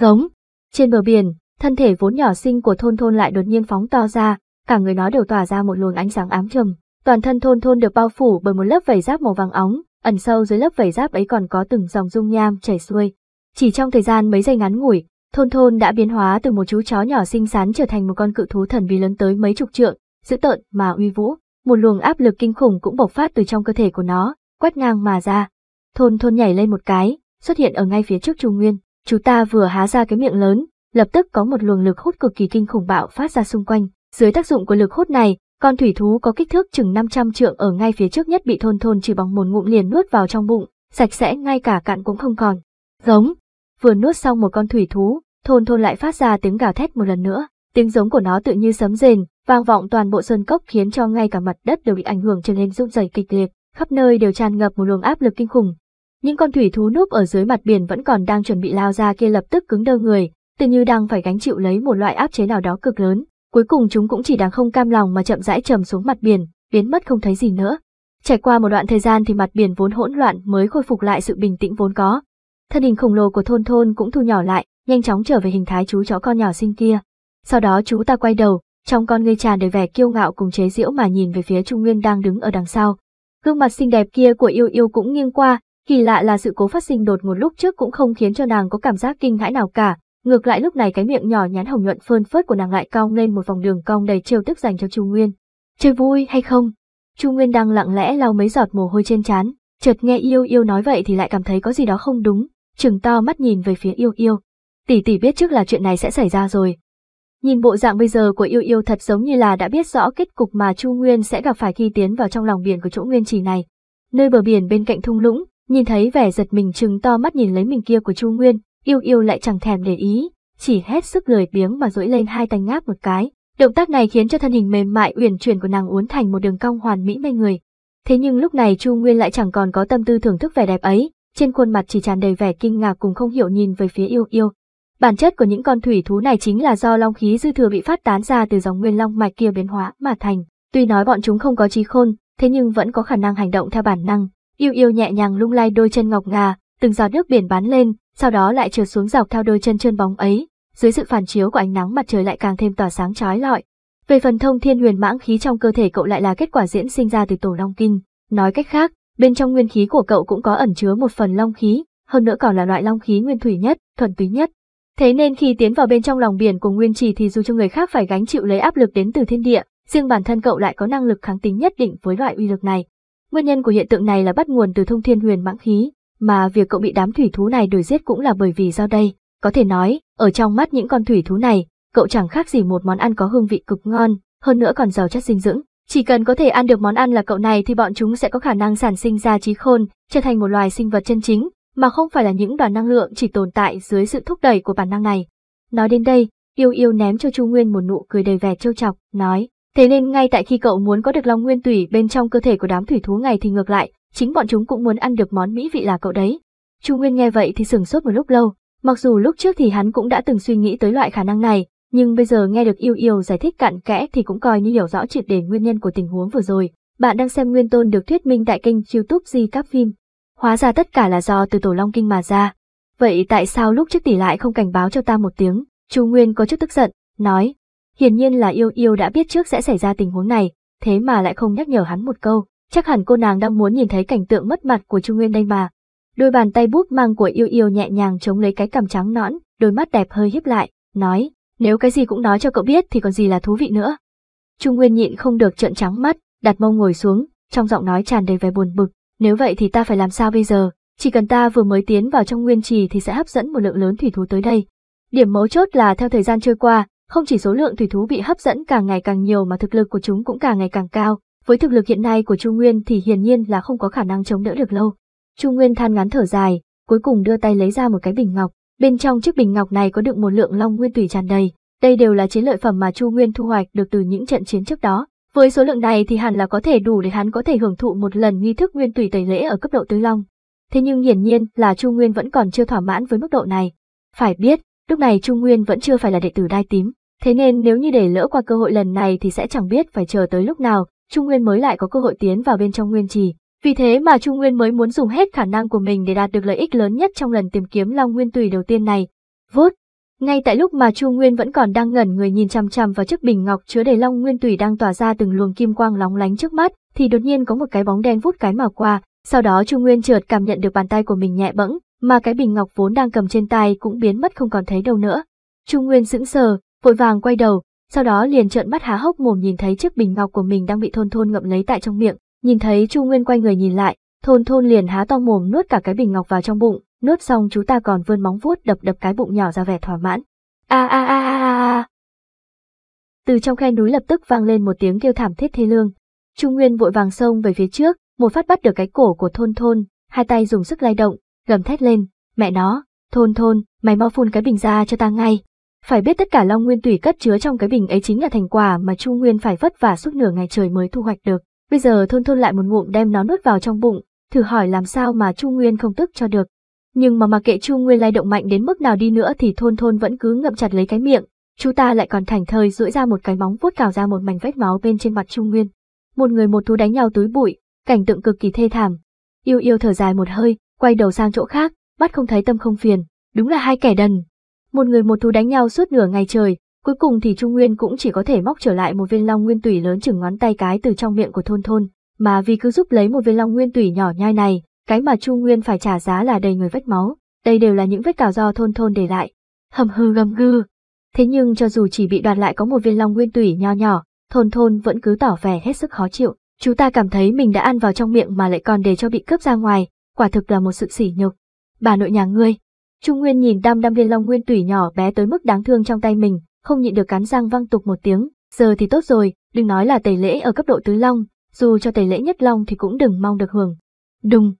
Giống. Trên bờ biển, thân thể vốn nhỏ xinh của thôn thôn lại đột nhiên phóng to ra, cả người nó đều tỏa ra một luồng ánh sáng ám trầm. Toàn thân thôn thôn được bao phủ bởi một lớp vảy giáp màu vàng óng, ẩn sâu dưới lớp vảy giáp ấy còn có từng dòng dung nham chảy xuôi. Chỉ trong thời gian mấy giây ngắn ngủi, thôn thôn đã biến hóa từ một chú chó nhỏ xinh xắn trở thành một con cự thú thần bí lớn tới mấy chục trượng, dữ tợn mà uy vũ. Một luồng áp lực kinh khủng cũng bộc phát từ trong cơ thể của nó, quét ngang mà ra. Thôn thôn nhảy lên một cái, xuất hiện ở ngay phía trước trung Nguyên. Chú ta vừa há ra cái miệng lớn, lập tức có một luồng lực hút cực kỳ kinh khủng bạo phát ra xung quanh, dưới tác dụng của lực hút này, con thủy thú có kích thước chừng 500 trượng ở ngay phía trước nhất bị thôn thôn chỉ bằng một ngụm liền nuốt vào trong bụng, sạch sẽ ngay cả cạn cũng không còn. Giống. Vừa nuốt xong một con thủy thú, thôn thôn lại phát ra tiếng gào thét một lần nữa. Tiếng giống của nó tự như sấm rền, vang vọng toàn bộ sơn cốc khiến cho ngay cả mặt đất đều bị ảnh hưởng trở nên rung rẩy kịch liệt, khắp nơi đều tràn ngập một luồng áp lực kinh khủng. Những con thủy thú núp ở dưới mặt biển vẫn còn đang chuẩn bị lao ra kia lập tức cứng đơ người, tự như đang phải gánh chịu lấy một loại áp chế nào đó cực lớn. Cuối cùng chúng cũng chỉ đáng không cam lòng mà chậm rãi trầm xuống mặt biển, biến mất không thấy gì nữa. Trải qua một đoạn thời gian thì mặt biển vốn hỗn loạn mới khôi phục lại sự bình tĩnh vốn có. Thân hình khổng lồ của thôn thôn cũng thu nhỏ lại, nhanh chóng trở về hình thái chú chó con nhỏ xinh kia. Sau đó chú ta quay đầu, trong con ngươi tràn đầy vẻ kiêu ngạo cùng chế giễu mà nhìn về phía Trung Nguyên đang đứng ở đằng sau. Gương mặt xinh đẹp kia của yêu yêu cũng nghiêng qua, kỳ lạ là sự cố phát sinh đột ngột lúc trước cũng không khiến cho nàng có cảm giác kinh hãi nào cả, Ngược lại lúc này cái miệng nhỏ nhắn hồng nhuận phơn phớt của nàng lại cong lên một vòng đường cong đầy trêu tức dành cho Chu Nguyên. Chơi vui hay không? Chu Nguyên đang lặng lẽ lau mấy giọt mồ hôi trên trán, chợt nghe yêu yêu nói vậy thì lại cảm thấy có gì đó không đúng, chừng to mắt nhìn về phía yêu yêu. Tỷ tỷ biết trước là chuyện này sẽ xảy ra rồi. Nhìn bộ dạng bây giờ của yêu yêu thật giống như là đã biết rõ kết cục mà Chu Nguyên sẽ gặp phải khi tiến vào trong lòng biển của chỗ Nguyên Trì này. Nơi bờ biển bên cạnh thung lũng, nhìn thấy vẻ giật mình chừng to mắt nhìn lấy mình kia của Chu Nguyên, yêu yêu lại chẳng thèm để ý, chỉ hết sức lười biếng mà duỗi lên hai tay ngáp một cái. Động tác này khiến cho thân hình mềm mại uyển chuyển của nàng uốn thành một đường cong hoàn mỹ mê người. Thế nhưng lúc này Chu Nguyên lại chẳng còn có tâm tư thưởng thức vẻ đẹp ấy, trên khuôn mặt chỉ tràn đầy vẻ kinh ngạc cùng không hiểu nhìn về phía yêu yêu. Bản chất của những con thủy thú này chính là do long khí dư thừa bị phát tán ra từ dòng nguyên long mạch kia biến hóa mà thành. Tuy nói bọn chúng không có trí khôn, thế nhưng vẫn có khả năng hành động theo bản năng. Yêu yêu nhẹ nhàng lung lay đôi chân ngọc ngà, từng giọt nước biển bắn lên, sau đó lại trượt xuống dọc theo đôi chân trơn bóng ấy, dưới sự phản chiếu của ánh nắng mặt trời lại càng thêm tỏa sáng trói lọi. Về phần thông thiên huyền mãng khí trong cơ thể cậu lại là kết quả diễn sinh ra từ tổ long kinh, nói cách khác, bên trong nguyên khí của cậu cũng có ẩn chứa một phần long khí, hơn nữa còn là loại long khí nguyên thủy nhất, thuần túy nhất. Thế nên khi tiến vào bên trong lòng biển của Nguyên Trì thì dù cho người khác phải gánh chịu lấy áp lực đến từ thiên địa, riêng bản thân cậu lại có năng lực kháng tính nhất định với loại uy lực này. Nguyên nhân của hiện tượng này là bắt nguồn từ thông thiên huyền mãng khí, mà việc cậu bị đám thủy thú này đuổi giết cũng là bởi vì do đây. Có thể nói, ở trong mắt những con thủy thú này, cậu chẳng khác gì một món ăn có hương vị cực ngon, hơn nữa còn giàu chất dinh dưỡng. Chỉ cần có thể ăn được món ăn là cậu này thì bọn chúng sẽ có khả năng sản sinh ra trí khôn, trở thành một loài sinh vật chân chính, mà không phải là những đoàn năng lượng chỉ tồn tại dưới sự thúc đẩy của bản năng này. Nói đến đây, yêu yêu ném cho Chu Nguyên một nụ cười đầy vẻ trêu chọc, nói, thế nên ngay tại khi cậu muốn có được long nguyên tủy bên trong cơ thể của đám thủy thú này thì ngược lại, chính bọn chúng cũng muốn ăn được món mỹ vị là cậu đấy. Chu Nguyên nghe vậy thì sửng sốt một lúc lâu, mặc dù lúc trước thì hắn cũng đã từng suy nghĩ tới loại khả năng này, nhưng bây giờ nghe được yêu yêu giải thích cặn kẽ thì cũng coi như hiểu rõ triệt đề nguyên nhân của tình huống vừa rồi. Bạn đang xem Nguyên Tôn được thuyết minh tại kênh youtube Di Các Phim. Hóa ra tất cả là do từ Tổ Long Kinh mà ra. Vậy tại sao lúc trước tỷ lại không cảnh báo cho ta một tiếng? Chu Nguyên có chút tức giận, nói. Hiển nhiên là yêu yêu đã biết trước sẽ xảy ra tình huống này, thế mà lại không nhắc nhở hắn một câu. Chắc hẳn cô nàng đang muốn nhìn thấy cảnh tượng mất mặt của Trung Nguyên đây mà. Đôi bàn tay búp mang của yêu yêu nhẹ nhàng chống lấy cái cằm trắng nõn, đôi mắt đẹp hơi híp lại, nói, nếu cái gì cũng nói cho cậu biết thì còn gì là thú vị nữa. Trung Nguyên nhịn không được trợn trắng mắt, đặt mông ngồi xuống, trong giọng nói tràn đầy vẻ buồn bực, nếu vậy thì ta phải làm sao bây giờ, chỉ cần ta vừa mới tiến vào trong nguyên trì thì sẽ hấp dẫn một lượng lớn thủy thú tới đây. Điểm mấu chốt là theo thời gian trôi qua, không chỉ số lượng thủy thú bị hấp dẫn càng ngày càng nhiều mà thực lực của chúng cũng càng ngày càng cao, với thực lực hiện nay của Chu Nguyên thì hiển nhiên là không có khả năng chống đỡ được lâu. Chu Nguyên than ngắn thở dài, cuối cùng đưa tay lấy ra một cái bình ngọc, bên trong chiếc bình ngọc này có đựng một lượng long nguyên tùy tràn đầy, đây đều là chiến lợi phẩm mà Chu Nguyên thu hoạch được từ những trận chiến trước đó. Với số lượng này thì hẳn là có thể đủ để hắn có thể hưởng thụ một lần nghi thức nguyên tùy tẩy lễ ở cấp độ tứ long. Thế nhưng hiển nhiên là Chu Nguyên vẫn còn chưa thỏa mãn với mức độ này. Phải biết, lúc này Chu Nguyên vẫn chưa phải là đệ tử đai tím, thế nên nếu như để lỡ qua cơ hội lần này thì sẽ chẳng biết phải chờ tới lúc nào Trung Nguyên mới lại có cơ hội tiến vào bên trong Nguyên Trì. Vì thế mà Trung Nguyên mới muốn dùng hết khả năng của mình để đạt được lợi ích lớn nhất trong lần tìm kiếm Long Nguyên Tùy đầu tiên này. Vốt! Ngay tại lúc mà Trung Nguyên vẫn còn đang ngẩn người nhìn chằm chằm vào chiếc bình ngọc chứa đầy Long Nguyên Tùy đang tỏa ra từng luồng kim quang lóng lánh trước mắt, thì đột nhiên có một cái bóng đen vút cái mà qua, sau đó Trung Nguyên chợt cảm nhận được bàn tay của mình nhẹ bẫng, mà cái bình ngọc vốn đang cầm trên tay cũng biến mất không còn thấy đâu nữa. Trung Nguyên sững sờ, vội vàng quay đầu, sau đó liền trợn mắt há hốc mồm nhìn thấy chiếc bình ngọc của mình đang bị thôn thôn ngậm lấy tại trong miệng, nhìn thấy Chu Nguyên quay người nhìn lại, thôn thôn liền há to mồm nuốt cả cái bình ngọc vào trong bụng, nuốt xong chú ta còn vươn móng vuốt đập đập cái bụng nhỏ ra vẻ thỏa mãn. A a a a a. Từ trong khe núi lập tức vang lên một tiếng kêu thảm thiết thê lương. Chu Nguyên vội vàng xông về phía trước, một phát bắt được cái cổ của thôn thôn, hai tay dùng sức lay động, gầm thét lên, mẹ nó, thôn thôn, mày mau phun cái bình ra cho ta ngay. Phải biết tất cả long nguyên tủy cất chứa trong cái bình ấy chính là thành quả mà Chu Nguyên phải vất vả suốt nửa ngày trời mới thu hoạch được. Bây giờ thôn thôn lại một ngụm đem nó nuốt vào trong bụng, thử hỏi làm sao mà Chu Nguyên không tức cho được. Nhưng mà mặc kệ Chu Nguyên lay động mạnh đến mức nào đi nữa thì thôn thôn vẫn cứ ngậm chặt lấy cái miệng, chú ta lại còn thành thời duỗi ra một cái móng vuốt cào ra một mảnh vết máu bên trên mặt Chu Nguyên. Một người một thú đánh nhau túi bụi, cảnh tượng cực kỳ thê thảm. Yêu yêu thở dài một hơi, quay đầu sang chỗ khác, mắt không thấy tâm không phiền, đúng là hai kẻ đần, một người một thú đánh nhau suốt nửa ngày trời, cuối cùng thì Trung Nguyên cũng chỉ có thể móc trở lại một viên long nguyên tủy lớn chừng ngón tay cái từ trong miệng của thôn thôn, mà vì cứ giúp lấy một viên long nguyên tủy nhỏ nhai này, cái mà Trung Nguyên phải trả giá là đầy người vết máu, đây đều là những vết cào do thôn thôn để lại. Hầm hư gầm gư. Thế nhưng cho dù chỉ bị đoạt lại có một viên long nguyên tủy nho nhỏ, thôn thôn vẫn cứ tỏ vẻ hết sức khó chịu. Chú ta cảm thấy mình đã ăn vào trong miệng mà lại còn để cho bị cướp ra ngoài, quả thực là một sự sỉ nhục. Bà nội nhà ngươi, Trung Nguyên nhìn đam đam viên long nguyên tủy nhỏ bé tới mức đáng thương trong tay mình, không nhịn được cắn răng văng tục một tiếng, giờ thì tốt rồi, đừng nói là tẩy lễ ở cấp độ tứ long, dù cho tẩy lễ nhất long thì cũng đừng mong được hưởng. Đùng,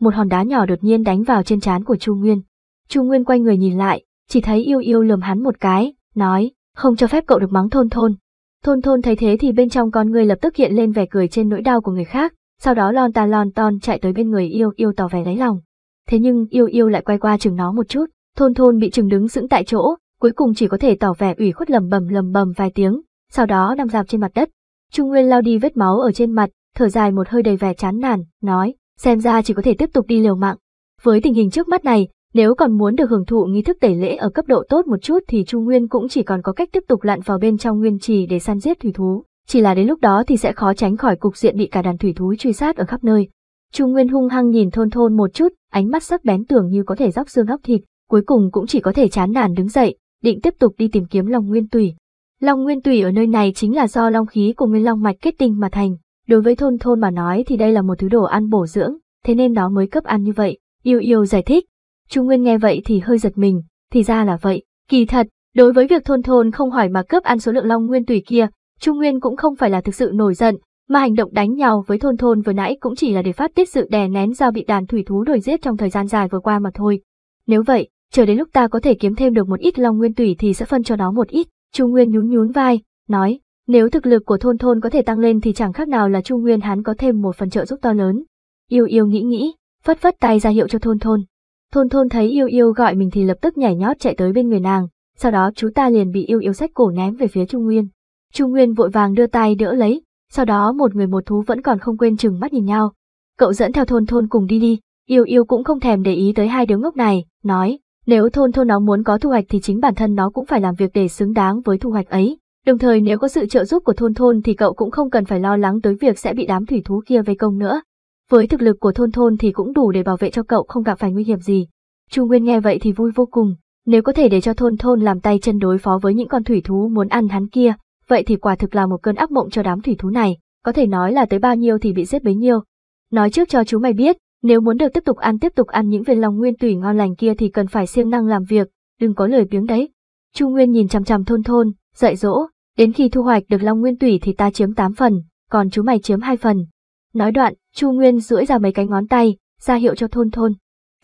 một hòn đá nhỏ đột nhiên đánh vào trên trán của Chu Nguyên. Chu Nguyên quay người nhìn lại, chỉ thấy yêu yêu lườm hắn một cái, nói, không cho phép cậu được mắng thôn thôn. Thôn thôn thấy thế thì bên trong con người lập tức hiện lên vẻ cười trên nỗi đau của người khác, sau đó lon ta lon ton chạy tới bên người yêu yêu tỏ vẻ lấy lòng. Thế nhưng yêu yêu lại quay qua chừng nó một chút, thôn thôn bị chừng đứng sững tại chỗ, cuối cùng chỉ có thể tỏ vẻ ủy khuất lầm bầm lầm bầm vài tiếng, sau đó nằm dạp trên mặt đất. Trung Nguyên lao đi vết máu ở trên mặt, thở dài một hơi đầy vẻ chán nản, nói, xem ra chỉ có thể tiếp tục đi liều mạng. Với tình hình trước mắt này, nếu còn muốn được hưởng thụ nghi thức tẩy lễ ở cấp độ tốt một chút thì Trung Nguyên cũng chỉ còn có cách tiếp tục lặn vào bên trong nguyên trì để săn giết thủy thú. Chỉ là đến lúc đó thì sẽ khó tránh khỏi cục diện bị cả đàn thủy thú truy sát ở khắp nơi. Chu Nguyên hung hăng nhìn thôn thôn một chút, ánh mắt sắc bén tưởng như có thể róc xương góc thịt, cuối cùng cũng chỉ có thể chán nản đứng dậy, định tiếp tục đi tìm kiếm Long Nguyên Tủy. Long Nguyên Tủy ở nơi này chính là do long khí của Nguyên Long mạch kết tinh mà thành, đối với thôn thôn mà nói thì đây là một thứ đồ ăn bổ dưỡng, thế nên nó mới cấp ăn như vậy, yêu yêu giải thích. Chu Nguyên nghe vậy thì hơi giật mình, thì ra là vậy, kỳ thật, đối với việc thôn thôn không hỏi mà cướp ăn số lượng long nguyên tùy kia, Chu Nguyên cũng không phải là thực sự nổi giận, mà hành động đánh nhau với thôn thôn vừa nãy cũng chỉ là để phát tiết sự đè nén do bị đàn thủy thú đuổi giết trong thời gian dài vừa qua mà thôi. Nếu vậy, chờ đến lúc ta có thể kiếm thêm được một ít long nguyên tủy thì sẽ phân cho nó một ít. Chu Nguyên nhún nhún vai, nói, nếu thực lực của thôn thôn có thể tăng lên thì chẳng khác nào là Chu Nguyên hắn có thêm một phần trợ giúp to lớn. Yêu yêu nghĩ nghĩ, phất phất tay ra hiệu cho thôn thôn. Thôn thôn thấy yêu yêu gọi mình thì lập tức nhảy nhót chạy tới bên người nàng, sau đó chú ta liền bị yêu yêu sách cổ ném về phía Trung Nguyên. Trung Nguyên vội vàng đưa tay đỡ lấy, sau đó một người một thú vẫn còn không quên chừng mắt nhìn nhau. Cậu dẫn theo thôn thôn cùng đi đi, yêu yêu cũng không thèm để ý tới hai đứa ngốc này, nói, nếu thôn thôn nó muốn có thu hoạch thì chính bản thân nó cũng phải làm việc để xứng đáng với thu hoạch ấy. Đồng thời nếu có sự trợ giúp của thôn thôn thì cậu cũng không cần phải lo lắng tới việc sẽ bị đám thủy thú kia vây công nữa. Với thực lực của thôn thôn thì cũng đủ để bảo vệ cho cậu không gặp phải nguy hiểm gì. Chu Nguyên nghe vậy thì vui vô cùng, nếu có thể để cho thôn thôn làm tay chân đối phó với những con thủy thú muốn ăn hắn kia, vậy thì quả thực là một cơn ác mộng cho đám thủy thú này, có thể nói là tới bao nhiêu thì bị giết bấy nhiêu. Nói trước cho chú mày biết, nếu muốn được tiếp tục ăn tiếp tục ăn những viên lòng nguyên tủy ngon lành kia thì cần phải siêng năng làm việc, đừng có lời biếng đấy. Chu Nguyên nhìn chằm chằm thôn thôn, dạy dỗ, đến khi thu hoạch được long nguyên tủy thì ta chiếm 8 phần, còn chú mày chiếm 2 phần. Nói đoạn, Chu Nguyên duỗi ra mấy cái ngón tay, ra hiệu cho thôn thôn.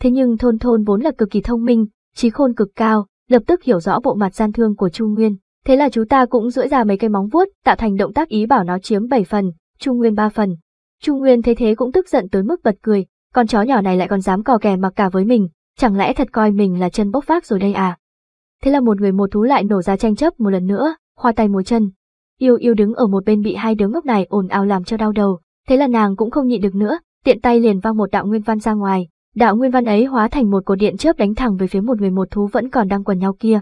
Thế nhưng thôn thôn vốn là cực kỳ thông minh, trí khôn cực cao, lập tức hiểu rõ bộ mặt gian thương của Chu Nguyên. Thế là chú ta cũng duỗi ra mấy cây móng vuốt, tạo thành động tác ý bảo nó chiếm 7 phần, Trung Nguyên 3 phần. Trung Nguyên thấy thế cũng tức giận tới mức bật cười, con chó nhỏ này lại còn dám cò kè mặc cả với mình, chẳng lẽ thật coi mình là chân bốc vác rồi đây à? Thế là một người một thú lại nổ ra tranh chấp một lần nữa, hoa tay múa chân. Yêu yêu đứng ở một bên bị hai đứa ngốc này ồn ào làm cho đau đầu, thế là nàng cũng không nhịn được nữa, tiện tay liền vang một đạo nguyên văn ra ngoài, đạo nguyên văn ấy hóa thành một cột điện chớp đánh thẳng về phía một người một thú vẫn còn đang quần nhau kia.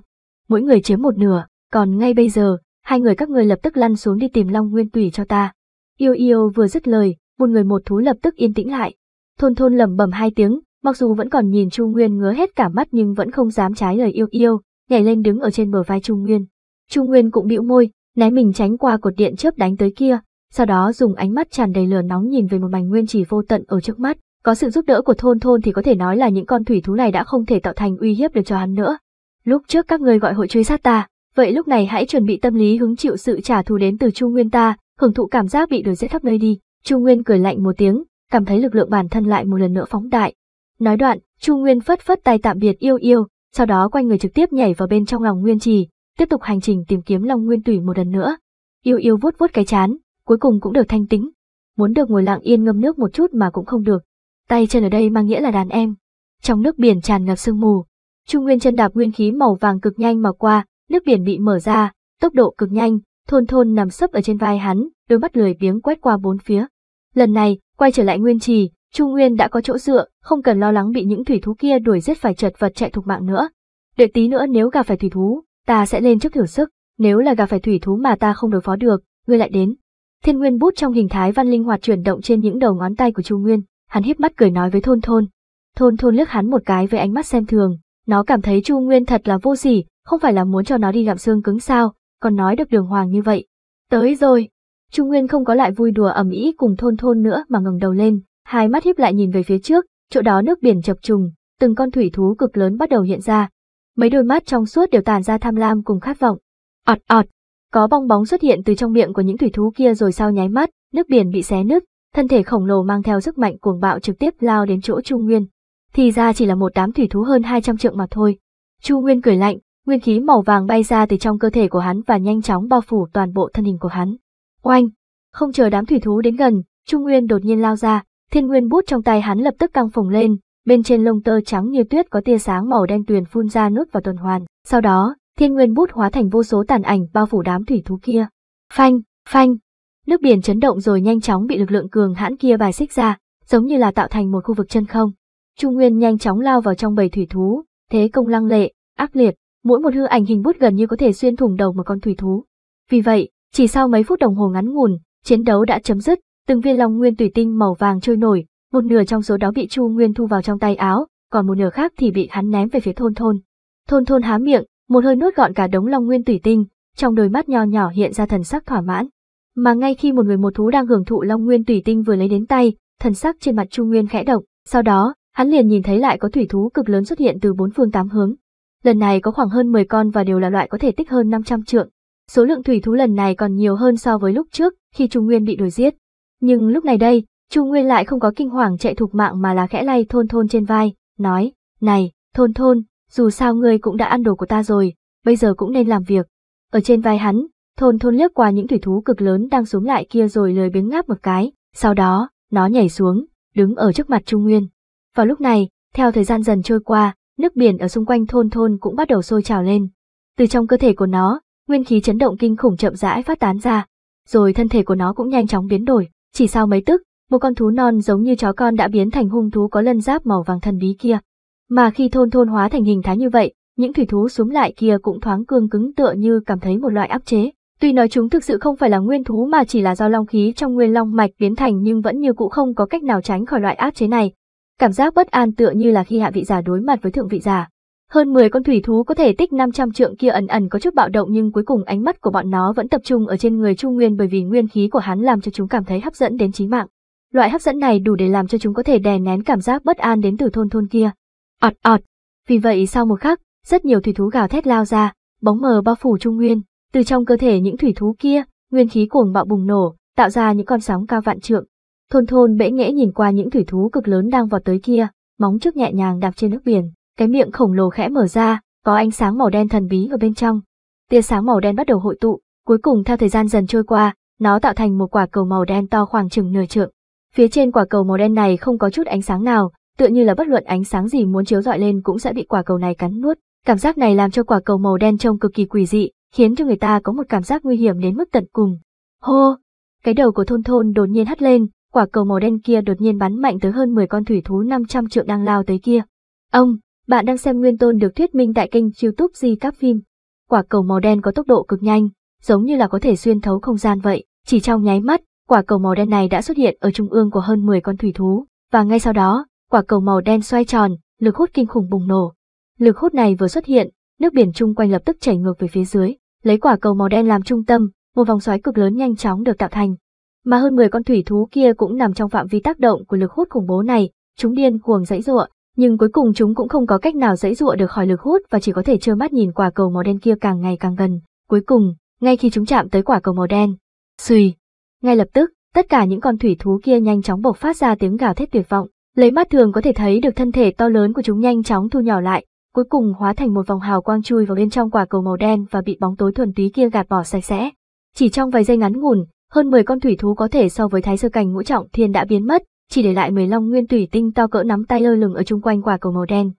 Mỗi người chiếm một nửa, còn ngay bây giờ, hai người các người lập tức lăn xuống đi tìm Long Nguyên Tủy cho ta. Yêu yêu vừa dứt lời, một người một thú lập tức yên tĩnh lại. Thôn thôn lẩm bẩm hai tiếng, mặc dù vẫn còn nhìn Chu Nguyên ngứa hết cả mắt nhưng vẫn không dám trái lời yêu yêu, nhảy lên đứng ở trên bờ vai Chu Nguyên. Chu Nguyên cũng bĩu môi, né mình tránh qua cột điện chớp đánh tới kia, sau đó dùng ánh mắt tràn đầy lửa nóng nhìn về một mảnh nguyên chỉ vô tận ở trước mắt. Có sự giúp đỡ của thôn thôn thì có thể nói là những con thủy thú này đã không thể tạo thành uy hiếp được cho hắn nữa. Lúc trước các ngươi gọi hội truy sát ta, vậy lúc này hãy chuẩn bị tâm lý hứng chịu sự trả thù đến từ Chu Nguyên ta, hưởng thụ cảm giác bị đuổi giết khắp nơi đi. Chu Nguyên cười lạnh một tiếng, cảm thấy lực lượng bản thân lại một lần nữa phóng đại. Nói đoạn, Chu Nguyên phất phất tay tạm biệt yêu yêu, sau đó quay người trực tiếp nhảy vào bên trong lòng Nguyên Trì, tiếp tục hành trình tìm kiếm Long Nguyên Tủy một lần nữa. Yêu yêu vuốt vuốt cái chán, cuối cùng cũng được thanh tĩnh, muốn được ngồi lặng yên ngâm nước một chút mà cũng không được. Tay chân ở đây mang nghĩa là đàn em. Trong nước biển tràn ngập sương mù, Chu Nguyên chân đạp nguyên khí màu vàng cực nhanh mà qua, nước biển bị mở ra, tốc độ cực nhanh, thôn thôn nằm sấp ở trên vai hắn, đôi mắt lười biếng quét qua bốn phía. Lần này, quay trở lại nguyên trì, Trung Nguyên đã có chỗ dựa, không cần lo lắng bị những thủy thú kia đuổi giết phải chật vật chạy thục mạng nữa. Đợi tí nữa nếu gặp phải thủy thú, ta sẽ lên trước thử sức, nếu là gặp phải thủy thú mà ta không đối phó được, ngươi lại đến. Thiên Nguyên bút trong hình thái văn linh hoạt chuyển động trên những đầu ngón tay của Trung Nguyên, hắn híp mắt cười nói với Thôn Thôn. Thôn Thôn liếc hắn một cái với ánh mắt xem thường, nó cảm thấy trung Nguyên thật là vô sỉ, không phải là muốn cho nó đi gặm xương cứng sao, còn nói được đường hoàng như vậy. Tới rồi. Trung Nguyên không có lại vui đùa ầm ĩ cùng thôn thôn nữa mà ngẩng đầu lên, hai mắt híp lại nhìn về phía trước, chỗ đó nước biển chập trùng, từng con thủy thú cực lớn bắt đầu hiện ra. Mấy đôi mắt trong suốt đều tàn ra tham lam cùng khát vọng. Ọt ọt, có bong bóng xuất hiện từ trong miệng của những thủy thú kia rồi sau nháy mắt, nước biển bị xé nứt, thân thể khổng lồ mang theo sức mạnh cuồng bạo trực tiếp lao đến chỗ Trung Nguyên. Thì ra chỉ là một đám thủy thú hơn 200 trượng mà thôi. Chu Nguyên cười lạnh, Nguyên khí màu vàng bay ra từ trong cơ thể của hắn và nhanh chóng bao phủ toàn bộ thân hình của hắn. Oanh! Không chờ đám thủy thú đến gần, Trung Nguyên đột nhiên lao ra, thiên nguyên bút trong tay hắn lập tức căng phồng lên, bên trên lông tơ trắng như tuyết có tia sáng màu đen tuyền phun ra nuốt vào tuần hoàn. Sau đó, thiên nguyên bút hóa thành vô số tàn ảnh bao phủ đám thủy thú kia. Phanh, phanh! Nước biển chấn động rồi nhanh chóng bị lực lượng cường hãn kia bài xích ra, giống như là tạo thành một khu vực chân không. Trung Nguyên nhanh chóng lao vào trong bầy thủy thú, thế công lăng lệ, ác liệt, mỗi một hư ảnh hình bút gần như có thể xuyên thủng đầu một con thủy thú. Vì vậy, chỉ sau mấy phút đồng hồ ngắn ngủn, chiến đấu đã chấm dứt, từng viên long nguyên tùy tinh màu vàng trôi nổi, một nửa trong số đó bị Chu Nguyên thu vào trong tay áo, còn một nửa khác thì bị hắn ném về phía thôn thôn. Thôn thôn há miệng, một hơi nuốt gọn cả đống long nguyên tùy tinh, trong đôi mắt nho nhỏ hiện ra thần sắc thỏa mãn. Mà ngay khi một người một thú đang hưởng thụ long nguyên tùy tinh vừa lấy đến tay, thần sắc trên mặt Chu Nguyên khẽ động, sau đó, hắn liền nhìn thấy lại có thủy thú cực lớn xuất hiện từ bốn phương tám hướng. Lần này có khoảng hơn 10 con và đều là loại có thể tích hơn 500 trượng. Số lượng thủy thú lần này còn nhiều hơn so với lúc trước, khi Trung Nguyên bị đuổi giết. Nhưng lúc này đây, Trung Nguyên lại không có kinh hoàng chạy thục mạng mà là khẽ lay thôn thôn trên vai, nói, này, thôn thôn, dù sao ngươi cũng đã ăn đồ của ta rồi, bây giờ cũng nên làm việc. Ở trên vai hắn, thôn thôn liếc qua những thủy thú cực lớn đang xuống lại kia rồi lười biếng ngáp một cái, sau đó, nó nhảy xuống, đứng ở trước mặt Trung Nguyên. Vào lúc này, theo thời gian dần trôi qua, nước biển ở xung quanh thôn thôn cũng bắt đầu sôi trào lên. Từ trong cơ thể của nó, nguyên khí chấn động kinh khủng chậm rãi phát tán ra, rồi thân thể của nó cũng nhanh chóng biến đổi, chỉ sau mấy tức, một con thú non giống như chó con đã biến thành hung thú có lân giáp màu vàng thần bí kia. Mà khi thôn thôn hóa thành hình thái như vậy, những thủy thú xuống lại kia cũng thoáng cương cứng tựa như cảm thấy một loại áp chế. Tuy nói chúng thực sự không phải là nguyên thú mà chỉ là do long khí trong nguyên long mạch biến thành nhưng vẫn như cũ không có cách nào tránh khỏi loại áp chế này, Cảm giác bất an tựa như là khi hạ vị giả đối mặt với thượng vị giả. Hơn 10 con thủy thú có thể tích 500 trượng kia ẩn ẩn có chút bạo động nhưng cuối cùng ánh mắt của bọn nó vẫn tập trung ở trên người trung Nguyên bởi vì nguyên khí của hắn làm cho chúng cảm thấy hấp dẫn đến chí mạng. Loại hấp dẫn này đủ để làm cho chúng có thể đè nén cảm giác bất an đến từ thôn thôn kia. Ọt ọt. Vì vậy sau một khắc, rất nhiều thủy thú gào thét lao ra, bóng mờ bao phủ Trung Nguyên, từ trong cơ thể những thủy thú kia, nguyên khí cuồng bạo bùng nổ, tạo ra những con sóng cao vạn trượng, Thôn thôn bẽ nghẽ nhìn qua những thủy thú cực lớn đang vọt tới kia, móng trước nhẹ nhàng đạp trên nước biển, cái miệng khổng lồ khẽ mở ra, có ánh sáng màu đen thần bí ở bên trong. Tia sáng màu đen bắt đầu hội tụ, cuối cùng theo thời gian dần trôi qua, nó tạo thành một quả cầu màu đen to khoảng chừng nửa trượng. Phía trên quả cầu màu đen này không có chút ánh sáng nào, tựa như là bất luận ánh sáng gì muốn chiếu rọi lên cũng sẽ bị quả cầu này cắn nuốt. Cảm giác này làm cho quả cầu màu đen trông cực kỳ quỷ dị, khiến cho người ta có một cảm giác nguy hiểm đến mức tận cùng. Hô! Cái đầu của thôn thôn đột nhiên hắt lên, quả cầu màu đen kia đột nhiên bắn mạnh tới hơn 10 con thủy thú 500 triệu đang lao tới kia. Ông, bạn đang xem Nguyên Tôn được thuyết minh tại kênh YouTube Di Các Phim. Quả cầu màu đen có tốc độ cực nhanh, giống như là có thể xuyên thấu không gian vậy, chỉ trong nháy mắt, quả cầu màu đen này đã xuất hiện ở trung ương của hơn 10 con thủy thú, và ngay sau đó, quả cầu màu đen xoay tròn, lực hút kinh khủng bùng nổ. Lực hút này vừa xuất hiện, nước biển chung quanh lập tức chảy ngược về phía dưới, lấy quả cầu màu đen làm trung tâm, một vòng xoáy cực lớn nhanh chóng được tạo thành, mà hơn 10 con thủy thú kia cũng nằm trong phạm vi tác động của lực hút khủng bố này, chúng điên cuồng dãy giụa, nhưng cuối cùng chúng cũng không có cách nào dãy giụa được khỏi lực hút và chỉ có thể trơ mắt nhìn quả cầu màu đen kia càng ngày càng gần. Cuối cùng, ngay khi chúng chạm tới quả cầu màu đen, xùy, ngay lập tức, tất cả những con thủy thú kia nhanh chóng bộc phát ra tiếng gào thét tuyệt vọng, lấy mắt thường có thể thấy được thân thể to lớn của chúng nhanh chóng thu nhỏ lại, cuối cùng hóa thành một vòng hào quang chui vào bên trong quả cầu màu đen và bị bóng tối thuần túy kia gạt bỏ sạch sẽ. Chỉ trong vài giây ngắn ngủn, hơn 10 con thủy thú có thể so với thái sơ cảnh ngũ trọng thiên đã biến mất, chỉ để lại 10 long nguyên thủy tinh to cỡ nắm tay lơ lửng ở chung quanh quả cầu màu đen.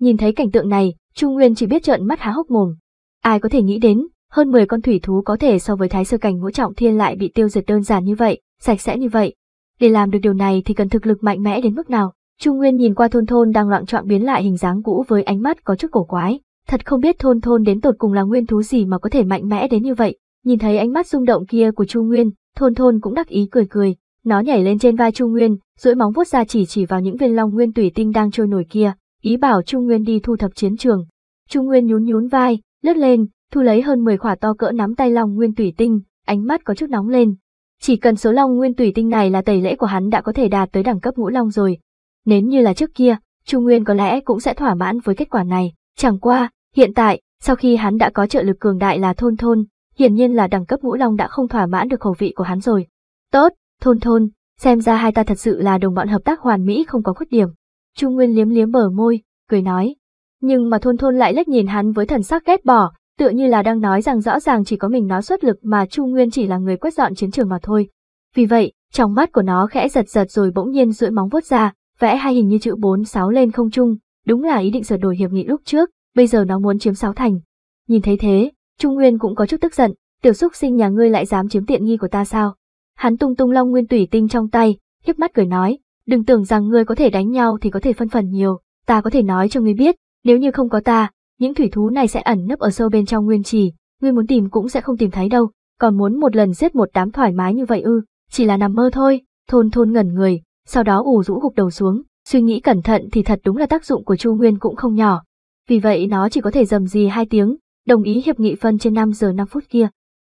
Nhìn thấy cảnh tượng này, Trung Nguyên chỉ biết trợn mắt há hốc mồm. Ai có thể nghĩ đến, hơn 10 con thủy thú có thể so với thái sơ cảnh ngũ trọng thiên lại bị tiêu diệt đơn giản như vậy, sạch sẽ như vậy. Để làm được điều này thì cần thực lực mạnh mẽ đến mức nào? Trung Nguyên nhìn qua thôn thôn đang loạn trọn biến lại hình dáng cũ với ánh mắt có chút cổ quái. Thật không biết thôn thôn đến tột cùng là nguyên thú gì mà có thể mạnh mẽ đến như vậy. Nhìn thấy ánh mắt rung động kia của Chu Nguyên, thôn thôn cũng đắc ý cười cười, nó nhảy lên trên vai Chu Nguyên, duỗi móng vuốt ra chỉ chỉ vào những viên long nguyên tủy tinh đang trôi nổi kia, ý bảo Chu Nguyên đi thu thập chiến trường. Chu Nguyên nhún nhún vai, lướt lên, thu lấy hơn 10 khỏa to cỡ nắm tay long nguyên tủy tinh, ánh mắt có chút nóng lên. Chỉ cần số long nguyên tủy tinh này là tẩy lễ của hắn đã có thể đạt tới đẳng cấp ngũ long rồi. Nếu như là trước kia, Chu Nguyên có lẽ cũng sẽ thỏa mãn với kết quả này, chẳng qua, hiện tại, sau khi hắn đã có trợ lực cường đại là thôn thôn, Hiển nhiên là đẳng cấp ngũ long đã không thỏa mãn được khẩu vị của hắn rồi. Tốt, thôn thôn, xem ra hai ta thật sự là đồng bọn hợp tác hoàn mỹ không có khuyết điểm. Trung Nguyên liếm liếm bờ môi, cười nói. Nhưng mà thôn thôn lại lách nhìn hắn với thần sắc ghét bỏ, tựa như là đang nói rằng rõ ràng chỉ có mình nó xuất lực mà Chu Nguyên chỉ là người quét dọn chiến trường mà thôi. Vì vậy, trong mắt của nó khẽ giật giật rồi bỗng nhiên duỗi móng vuốt ra, vẽ hai hình như chữ bốn sáu lên không trung, đúng là ý định sửa đổi hiệp nghị lúc trước, bây giờ nó muốn chiếm sáu thành. Nhìn thấy thế, Trung Nguyên cũng có chút tức giận, tiểu xúc sinh nhà ngươi lại dám chiếm tiện nghi của ta sao? Hắn tung tung long nguyên tủy tinh trong tay, hiếp mắt cười nói, đừng tưởng rằng ngươi có thể đánh nhau thì có thể phân phần nhiều, ta có thể nói cho ngươi biết, nếu như không có ta, những thủy thú này sẽ ẩn nấp ở sâu bên trong nguyên trì, ngươi muốn tìm cũng sẽ không tìm thấy đâu, còn muốn một lần giết một đám thoải mái như vậy ư, chỉ là nằm mơ thôi, thôn thôn ngẩn người, sau đó ủ rũ gục đầu xuống, suy nghĩ cẩn thận thì thật đúng là tác dụng của Chu Nguyên cũng không nhỏ. Vì vậy nó chỉ có thể dầm gì hai tiếng, đồng ý hiệp nghị phân trên 5 giờ 5 phút kia.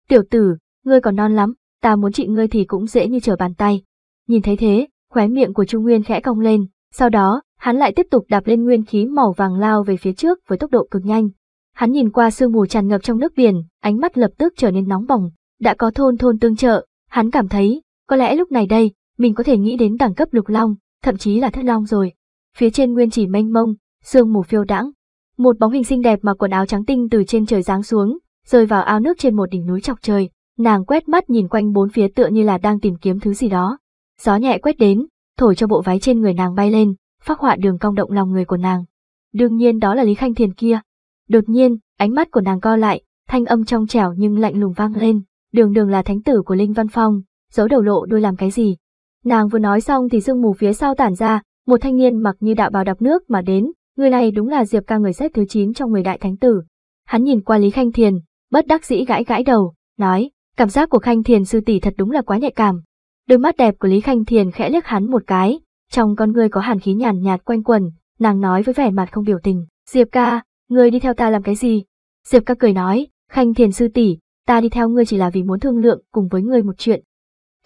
Tiểu tử, ngươi còn non lắm, ta muốn trị ngươi thì cũng dễ như trở bàn tay. Nhìn thấy thế, khóe miệng của Trung Nguyên khẽ cong lên, sau đó, hắn lại tiếp tục đạp lên nguyên khí màu vàng lao về phía trước với tốc độ cực nhanh. Hắn nhìn qua sương mù tràn ngập trong nước biển, ánh mắt lập tức trở nên nóng bỏng, đã có thôn thôn tương trợ, hắn cảm thấy, có lẽ lúc này đây, mình có thể nghĩ đến đẳng cấp lục long, thậm chí là thất long rồi. Phía trên nguyên chỉ mênh mông, sương mù phiêu đãng, một bóng hình xinh đẹp mặc quần áo trắng tinh từ trên trời giáng xuống, rơi vào ao nước trên một đỉnh núi chọc trời. Nàng quét mắt nhìn quanh bốn phía tựa như là đang tìm kiếm thứ gì đó. Gió nhẹ quét đến, thổi cho bộ váy trên người nàng bay lên, phác họa đường cong động lòng người của nàng. Đương nhiên đó là Lý Khanh Thiền kia. Đột nhiên, ánh mắt của nàng co lại, thanh âm trong trẻo nhưng lạnh lùng vang lên. Đường đường là thánh tử của Linh Văn Phong, giấu đầu lộ đôi làm cái gì? Nàng vừa nói xong thì sương mù phía sau tản ra, một thanh niên mặc như đạo bào đạp nước mà đến, Người này đúng là Diệp ca người xếp thứ 9 trong 10 đại thánh tử. Hắn nhìn qua Lý Khanh Thiền, bất đắc dĩ gãi gãi đầu, nói, cảm giác của Khanh Thiền sư tỷ thật đúng là quá nhạy cảm. Đôi mắt đẹp của Lý Khanh Thiền khẽ liếc hắn một cái, trong con người có hàn khí nhàn nhạt quanh quần, nàng nói với vẻ mặt không biểu tình, Diệp ca, ngươi đi theo ta làm cái gì? Diệp ca cười nói, Khanh Thiền sư tỷ, ta đi theo ngươi chỉ là vì muốn thương lượng cùng với ngươi một chuyện.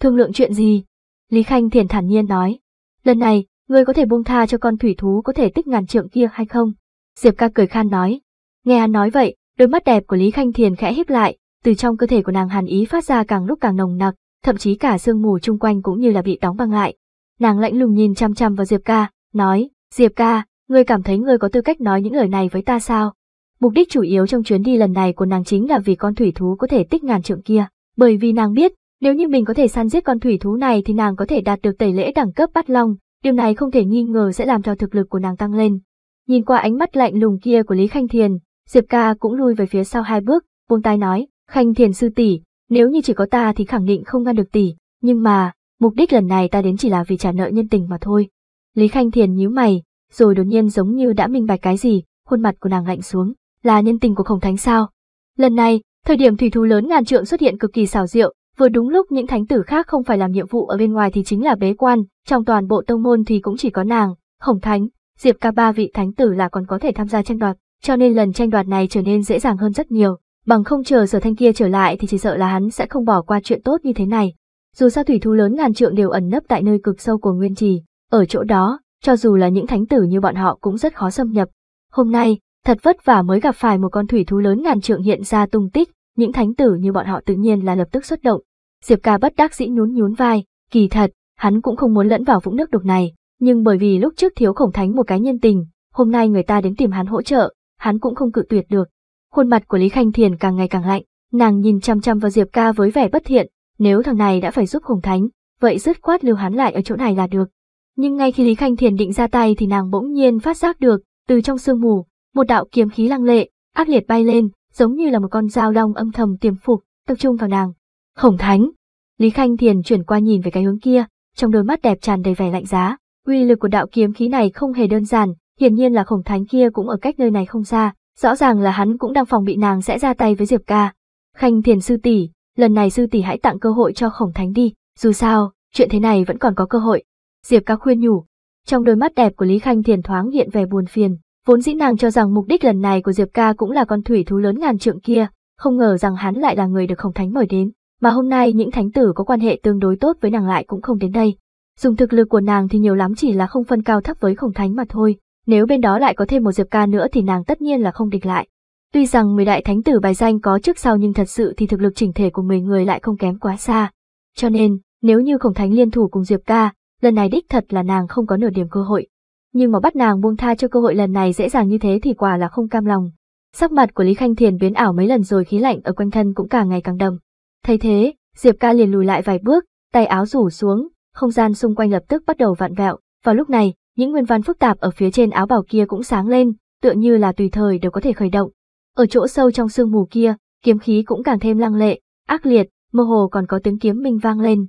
Thương lượng chuyện gì? Lý Khanh Thiền thản nhiên nói, lần này, ngươi có thể buông tha cho con thủy thú có thể tích ngàn trượng kia hay không? Diệp ca cười khan nói. Nghe hắn nói vậy, đôi mắt đẹp của Lý Khanh Thiền khẽ híp lại, từ trong cơ thể của nàng hàn ý phát ra càng lúc càng nồng nặc, thậm chí cả sương mù chung quanh cũng như là bị đóng băng lại. Nàng lạnh lùng nhìn chăm chăm vào Diệp ca, nói, Diệp ca, ngươi cảm thấy ngươi có tư cách nói những lời này với ta sao? Mục đích chủ yếu trong chuyến đi lần này của nàng chính là vì con thủy thú có thể tích ngàn trượng kia, bởi vì nàng biết, nếu như mình có thể săn giết con thủy thú này thì nàng có thể đạt được tẩy lễ đẳng cấp bắt long, Điều này không thể nghi ngờ sẽ làm cho thực lực của nàng tăng lên. Nhìn qua ánh mắt lạnh lùng kia của Lý Khanh Thiền, Diệp ca cũng lui về phía sau hai bước, buông tai nói, Khanh Thiền sư tỷ, nếu như chỉ có ta thì khẳng định không ngăn được tỷ, nhưng mà, mục đích lần này ta đến chỉ là vì trả nợ nhân tình mà thôi. Lý Khanh Thiền nhíu mày, rồi đột nhiên giống như đã minh bạch cái gì, khuôn mặt của nàng lạnh xuống, là nhân tình của khổng thánh sao. Lần này, thời điểm thủy thú lớn ngàn trượng xuất hiện cực kỳ xảo diệu, Vừa đúng lúc những thánh tử khác không phải làm nhiệm vụ ở bên ngoài thì chính là bế quan, trong toàn bộ tông môn thì cũng chỉ có nàng, khổng Thánh, Diệp ca ba vị thánh tử là còn có thể tham gia tranh đoạt, cho nên lần tranh đoạt này trở nên dễ dàng hơn rất nhiều. Bằng không chờ sở thanh kia trở lại thì chỉ sợ là hắn sẽ không bỏ qua chuyện tốt như thế này. Dù sao thủy thú lớn ngàn trượng đều ẩn nấp tại nơi cực sâu của nguyên trì, ở chỗ đó, cho dù là những thánh tử như bọn họ cũng rất khó xâm nhập. Hôm nay, thật vất vả mới gặp phải một con thủy thú lớn ngàn trượng hiện ra tung tích, những thánh tử như bọn họ tự nhiên là lập tức xuất động, Diệp ca bất đắc dĩ nhún nhún vai, kỳ thật, hắn cũng không muốn lẫn vào vũng nước đục này, nhưng bởi vì lúc trước thiếu khổng thánh một cái nhân tình, hôm nay người ta đến tìm hắn hỗ trợ, hắn cũng không cự tuyệt được. Khuôn mặt của Lý Khanh Thiền càng ngày càng lạnh, nàng nhìn chăm chăm vào Diệp ca với vẻ bất thiện, nếu thằng này đã phải giúp khổng thánh, vậy dứt khoát lưu hắn lại ở chỗ này là được. Nhưng ngay khi Lý Khanh Thiền định ra tay thì nàng bỗng nhiên phát giác được, từ trong sương mù, một đạo kiếm khí lăng lệ, ác liệt bay lên, giống như là một con dao long âm thầm tiềm phục, tập trung vào nàng. Khổng Thánh. Lý Khanh Thiền chuyển qua nhìn về cái hướng kia, trong đôi mắt đẹp tràn đầy vẻ lạnh giá. Uy lực của đạo kiếm khí này không hề đơn giản, hiển nhiên là Khổng Thánh kia cũng ở cách nơi này không xa, rõ ràng là hắn cũng đang phòng bị nàng sẽ ra tay với Diệp ca. Khanh Thiền sư tỷ, lần này sư tỷ hãy tặng cơ hội cho Khổng Thánh đi, dù sao, chuyện thế này vẫn còn có cơ hội. Diệp ca khuyên nhủ. Trong đôi mắt đẹp của Lý Khanh Thiền thoáng hiện vẻ buồn phiền, vốn dĩ nàng cho rằng mục đích lần này của Diệp ca cũng là con thủy thú lớn ngàn trượng kia, không ngờ rằng hắn lại là người được Khổng Thánh mời đến mà hôm nay những thánh tử có quan hệ tương đối tốt với nàng lại cũng không đến đây. Dùng thực lực của nàng thì nhiều lắm chỉ là không phân cao thấp với khổng thánh mà thôi, nếu bên đó lại có thêm một diệp ca nữa thì nàng tất nhiên là không địch lại. Tuy rằng mười đại thánh tử bài danh có trước sau nhưng thật sự thì thực lực chỉnh thể của mười người lại không kém quá xa. Cho nên, nếu như khổng thánh liên thủ cùng diệp ca, lần này đích thật là nàng không có nửa điểm cơ hội. Nhưng mà bắt nàng buông tha cho cơ hội lần này dễ dàng như thế thì quả là không cam lòng. Sắc mặt của Lý Khanh Thiền biến ảo mấy lần rồi khí lạnh ở quanh thân cũng càng ngày càng đậm. Thấy thế, Diệp ca liền lùi lại vài bước, tay áo rủ xuống, không gian xung quanh lập tức bắt đầu vạn vẹo. Vào lúc này, những nguyên văn phức tạp ở phía trên áo bào kia cũng sáng lên, tựa như là tùy thời đều có thể khởi động. Ở chỗ sâu trong sương mù kia, kiếm khí cũng càng thêm lăng lệ, ác liệt, mơ hồ còn có tiếng kiếm minh vang lên.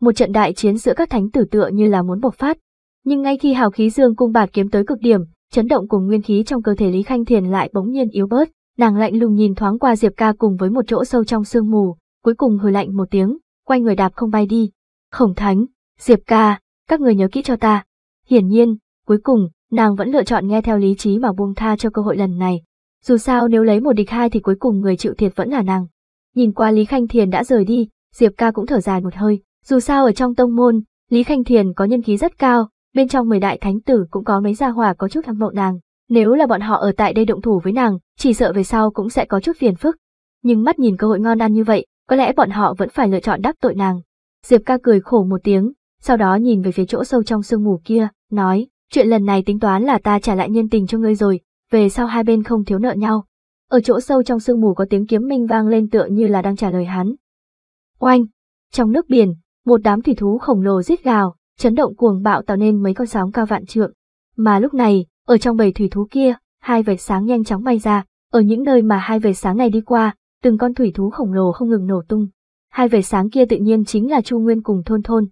Một trận đại chiến giữa các thánh tử tựa như là muốn bộc phát. Nhưng ngay khi hào khí dương cung bạt kiếm tới cực điểm, chấn động cùng nguyên khí trong cơ thể Lý Khanh Thiền lại bỗng nhiên yếu bớt, nàng lạnh lùng nhìn thoáng qua Diệp Ca cùng với một chỗ sâu trong sương mù, cuối cùng hừ lạnh một tiếng, quay người đạp không bay đi. Khổng Thánh, Diệp ca, các người nhớ kỹ cho ta. Hiển nhiên, cuối cùng, nàng vẫn lựa chọn nghe theo lý trí mà buông tha cho cơ hội lần này. Dù sao nếu lấy một địch hai thì cuối cùng người chịu thiệt vẫn là nàng. Nhìn qua Lý Khanh Thiền đã rời đi, Diệp ca cũng thở dài một hơi. Dù sao ở trong tông môn, Lý Khanh Thiền có nhân khí rất cao, bên trong mười đại thánh tử cũng có mấy gia hỏa có chút hâm mộ nàng. Nếu là bọn họ ở tại đây động thủ với nàng, chỉ sợ về sau cũng sẽ có chút phiền phức. Nhưng mắt nhìn cơ hội ngon ăn như vậy, có lẽ bọn họ vẫn phải lựa chọn đắc tội nàng. Diệp ca cười khổ một tiếng, sau đó nhìn về phía chỗ sâu trong sương mù kia, nói, chuyện lần này tính toán là ta trả lại nhân tình cho ngươi rồi, về sau hai bên không thiếu nợ nhau. Ở chỗ sâu trong sương mù có tiếng kiếm minh vang lên tựa như là đang trả lời hắn. Oanh! Trong nước biển, một đám thủy thú khổng lồ rít gào, chấn động cuồng bạo tạo nên mấy con sóng cao vạn trượng. Mà lúc này, ở trong bầy thủy thú kia, hai vệt sáng nhanh chóng bay ra, ở những nơi mà hai vệt sáng này đi qua, từng con thủy thú khổng lồ không ngừng nổ tung. Hai vệt sáng kia tự nhiên chính là Chu Nguyên cùng thôn thôn.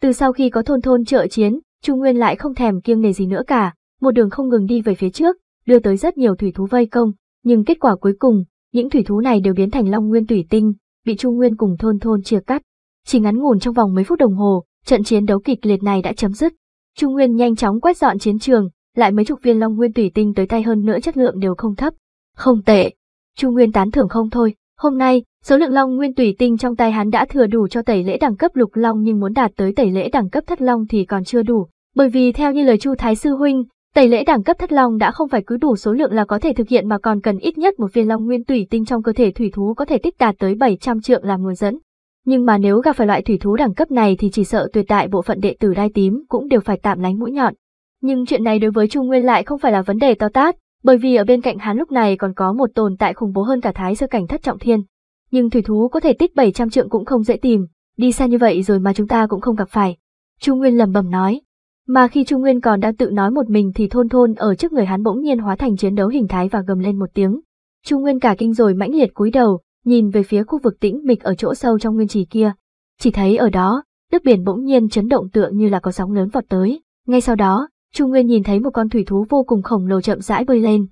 Từ sau khi có thôn thôn trợ chiến, Chu Nguyên lại không thèm kiêng nề gì nữa cả, một đường không ngừng đi về phía trước, đưa tới rất nhiều thủy thú vây công, nhưng kết quả cuối cùng, những thủy thú này đều biến thành long nguyên thủy tinh, bị Chu Nguyên cùng thôn thôn chia cắt. Chỉ ngắn ngủn trong vòng mấy phút đồng hồ, trận chiến đấu kịch liệt này đã chấm dứt. Chu Nguyên nhanh chóng quét dọn chiến trường, lại mấy chục viên long nguyên thủy tinh tới tay hơn nữa chất lượng đều không thấp. Không tệ. Chu Nguyên tán thưởng không thôi, Hôm nay, số lượng long nguyên tùy tinh trong tay hắn đã thừa đủ cho tẩy lễ đẳng cấp lục long nhưng muốn đạt tới tẩy lễ đẳng cấp thất long thì còn chưa đủ, bởi vì theo như lời Chu Thái sư huynh, tẩy lễ đẳng cấp thất long đã không phải cứ đủ số lượng là có thể thực hiện mà còn cần ít nhất một viên long nguyên tùy tinh trong cơ thể thủy thú có thể tích đạt tới 700 trượng làm nguồn dẫn. Nhưng mà nếu gặp phải loại thủy thú đẳng cấp này thì chỉ sợ tuyệt đại bộ phận đệ tử đai tím cũng đều phải tạm lánh mũi nhọn. Nhưng chuyện này đối với Chu Nguyên lại không phải là vấn đề to tát, bởi vì ở bên cạnh hắn lúc này còn có một tồn tại khủng bố hơn cả thái sơ cảnh thất trọng thiên. Nhưng thủy thú có thể tích 700 trượng cũng không dễ tìm, đi xa như vậy rồi mà chúng ta cũng không gặp phải. Trung Nguyên lầm bầm nói. Mà khi Trung Nguyên còn đang tự nói một mình thì thôn thôn ở trước người hắn bỗng nhiên hóa thành chiến đấu hình thái và gầm lên một tiếng. Trung Nguyên cả kinh rồi mãnh liệt cúi đầu, nhìn về phía khu vực tĩnh mịch ở chỗ sâu trong nguyên trì kia. Chỉ thấy ở đó, nước biển bỗng nhiên chấn động tựa như là có sóng lớn vọt tới. Ngay sau đó, Trung Nguyên nhìn thấy một con thủy thú vô cùng khổng lồ chậm rãi bơi lên.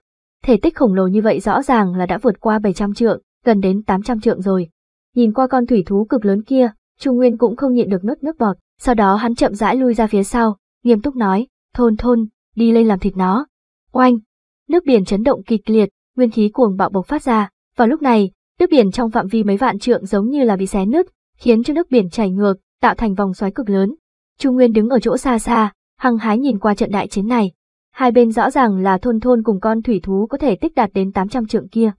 Thể tích khổng lồ như vậy rõ ràng là đã vượt qua 700 trượng, gần đến 800 trượng rồi. Nhìn qua con thủy thú cực lớn kia, Trung Nguyên cũng không nhịn được nước nước bọt, sau đó hắn chậm rãi lui ra phía sau, nghiêm túc nói, "Thôn thôn, đi lên làm thịt nó." Oanh! Nước biển chấn động kịch liệt, nguyên khí cuồng bạo bộc phát ra, vào lúc này, nước biển trong phạm vi mấy vạn trượng giống như là bị xé nứt, khiến cho nước biển chảy ngược, tạo thành vòng xoáy cực lớn. Trung Nguyên đứng ở chỗ xa xa, hăng hái nhìn qua trận đại chiến này. Hai bên rõ ràng là thôn thôn cùng con thủy thú có thể tích đạt đến 800 trượng kia.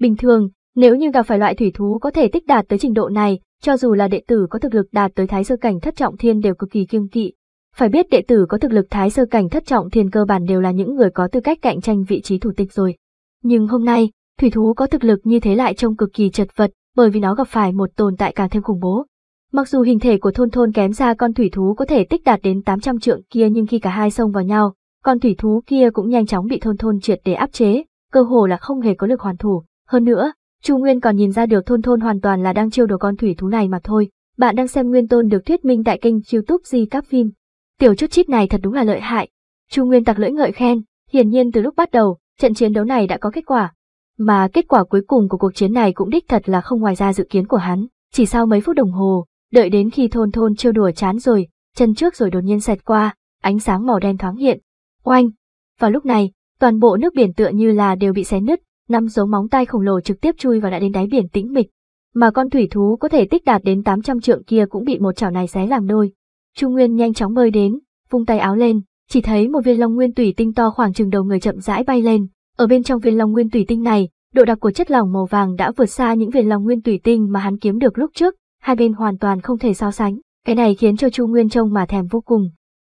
Bình thường, nếu như gặp phải loại thủy thú có thể tích đạt tới trình độ này, cho dù là đệ tử có thực lực đạt tới thái sơ cảnh thất trọng thiên đều cực kỳ kiêng kỵ. Phải biết đệ tử có thực lực thái sơ cảnh thất trọng thiên cơ bản đều là những người có tư cách cạnh tranh vị trí thủ tịch rồi. Nhưng hôm nay, thủy thú có thực lực như thế lại trông cực kỳ chật vật, bởi vì nó gặp phải một tồn tại càng thêm khủng bố. Mặc dù hình thể của thôn thôn kém ra con thủy thú có thể tích đạt đến 800 trượng kia nhưng khi cả hai xông vào nhau, con thủy thú kia cũng nhanh chóng bị thôn thôn triệt để áp chế, cơ hồ là không hề có lực hoàn thủ. Hơn nữa, Chu Nguyên còn nhìn ra được thôn thôn hoàn toàn là đang chiêu đồ con thủy thú này mà thôi. Bạn đang xem Nguyên Tôn được thuyết minh tại kênh YouTube Di Các Phim. Tiểu chút chít này thật đúng là lợi hại. Chu Nguyên tặc lưỡi ngợi khen, hiển nhiên từ lúc bắt đầu, trận chiến đấu này đã có kết quả. Mà kết quả cuối cùng của cuộc chiến này cũng đích thật là không ngoài ra dự kiến của hắn, chỉ sau mấy phút đồng hồ, Đợi đến khi thôn thôn trêu đùa chán rồi, chân trước rồi đột nhiên xẹt qua, ánh sáng màu đen thoáng hiện. Oanh! Vào lúc này, toàn bộ nước biển tựa như là đều bị xé nứt, năm dấu móng tay khổng lồ trực tiếp chui vào đã đến đáy biển tĩnh mịch. Mà con thủy thú có thể tích đạt đến 800 trượng kia cũng bị một chảo này xé làm đôi. Trung Nguyên nhanh chóng bơi đến, vung tay áo lên, chỉ thấy một viên long nguyên tủy tinh to khoảng chừng đầu người chậm rãi bay lên. Ở bên trong viên long nguyên tủy tinh này, độ đặc của chất lỏng màu vàng đã vượt xa những viên long nguyên tủy tinh mà hắn kiếm được lúc trước, hai bên hoàn toàn không thể so sánh. Cái này khiến cho Chu Nguyên trông mà thèm vô cùng.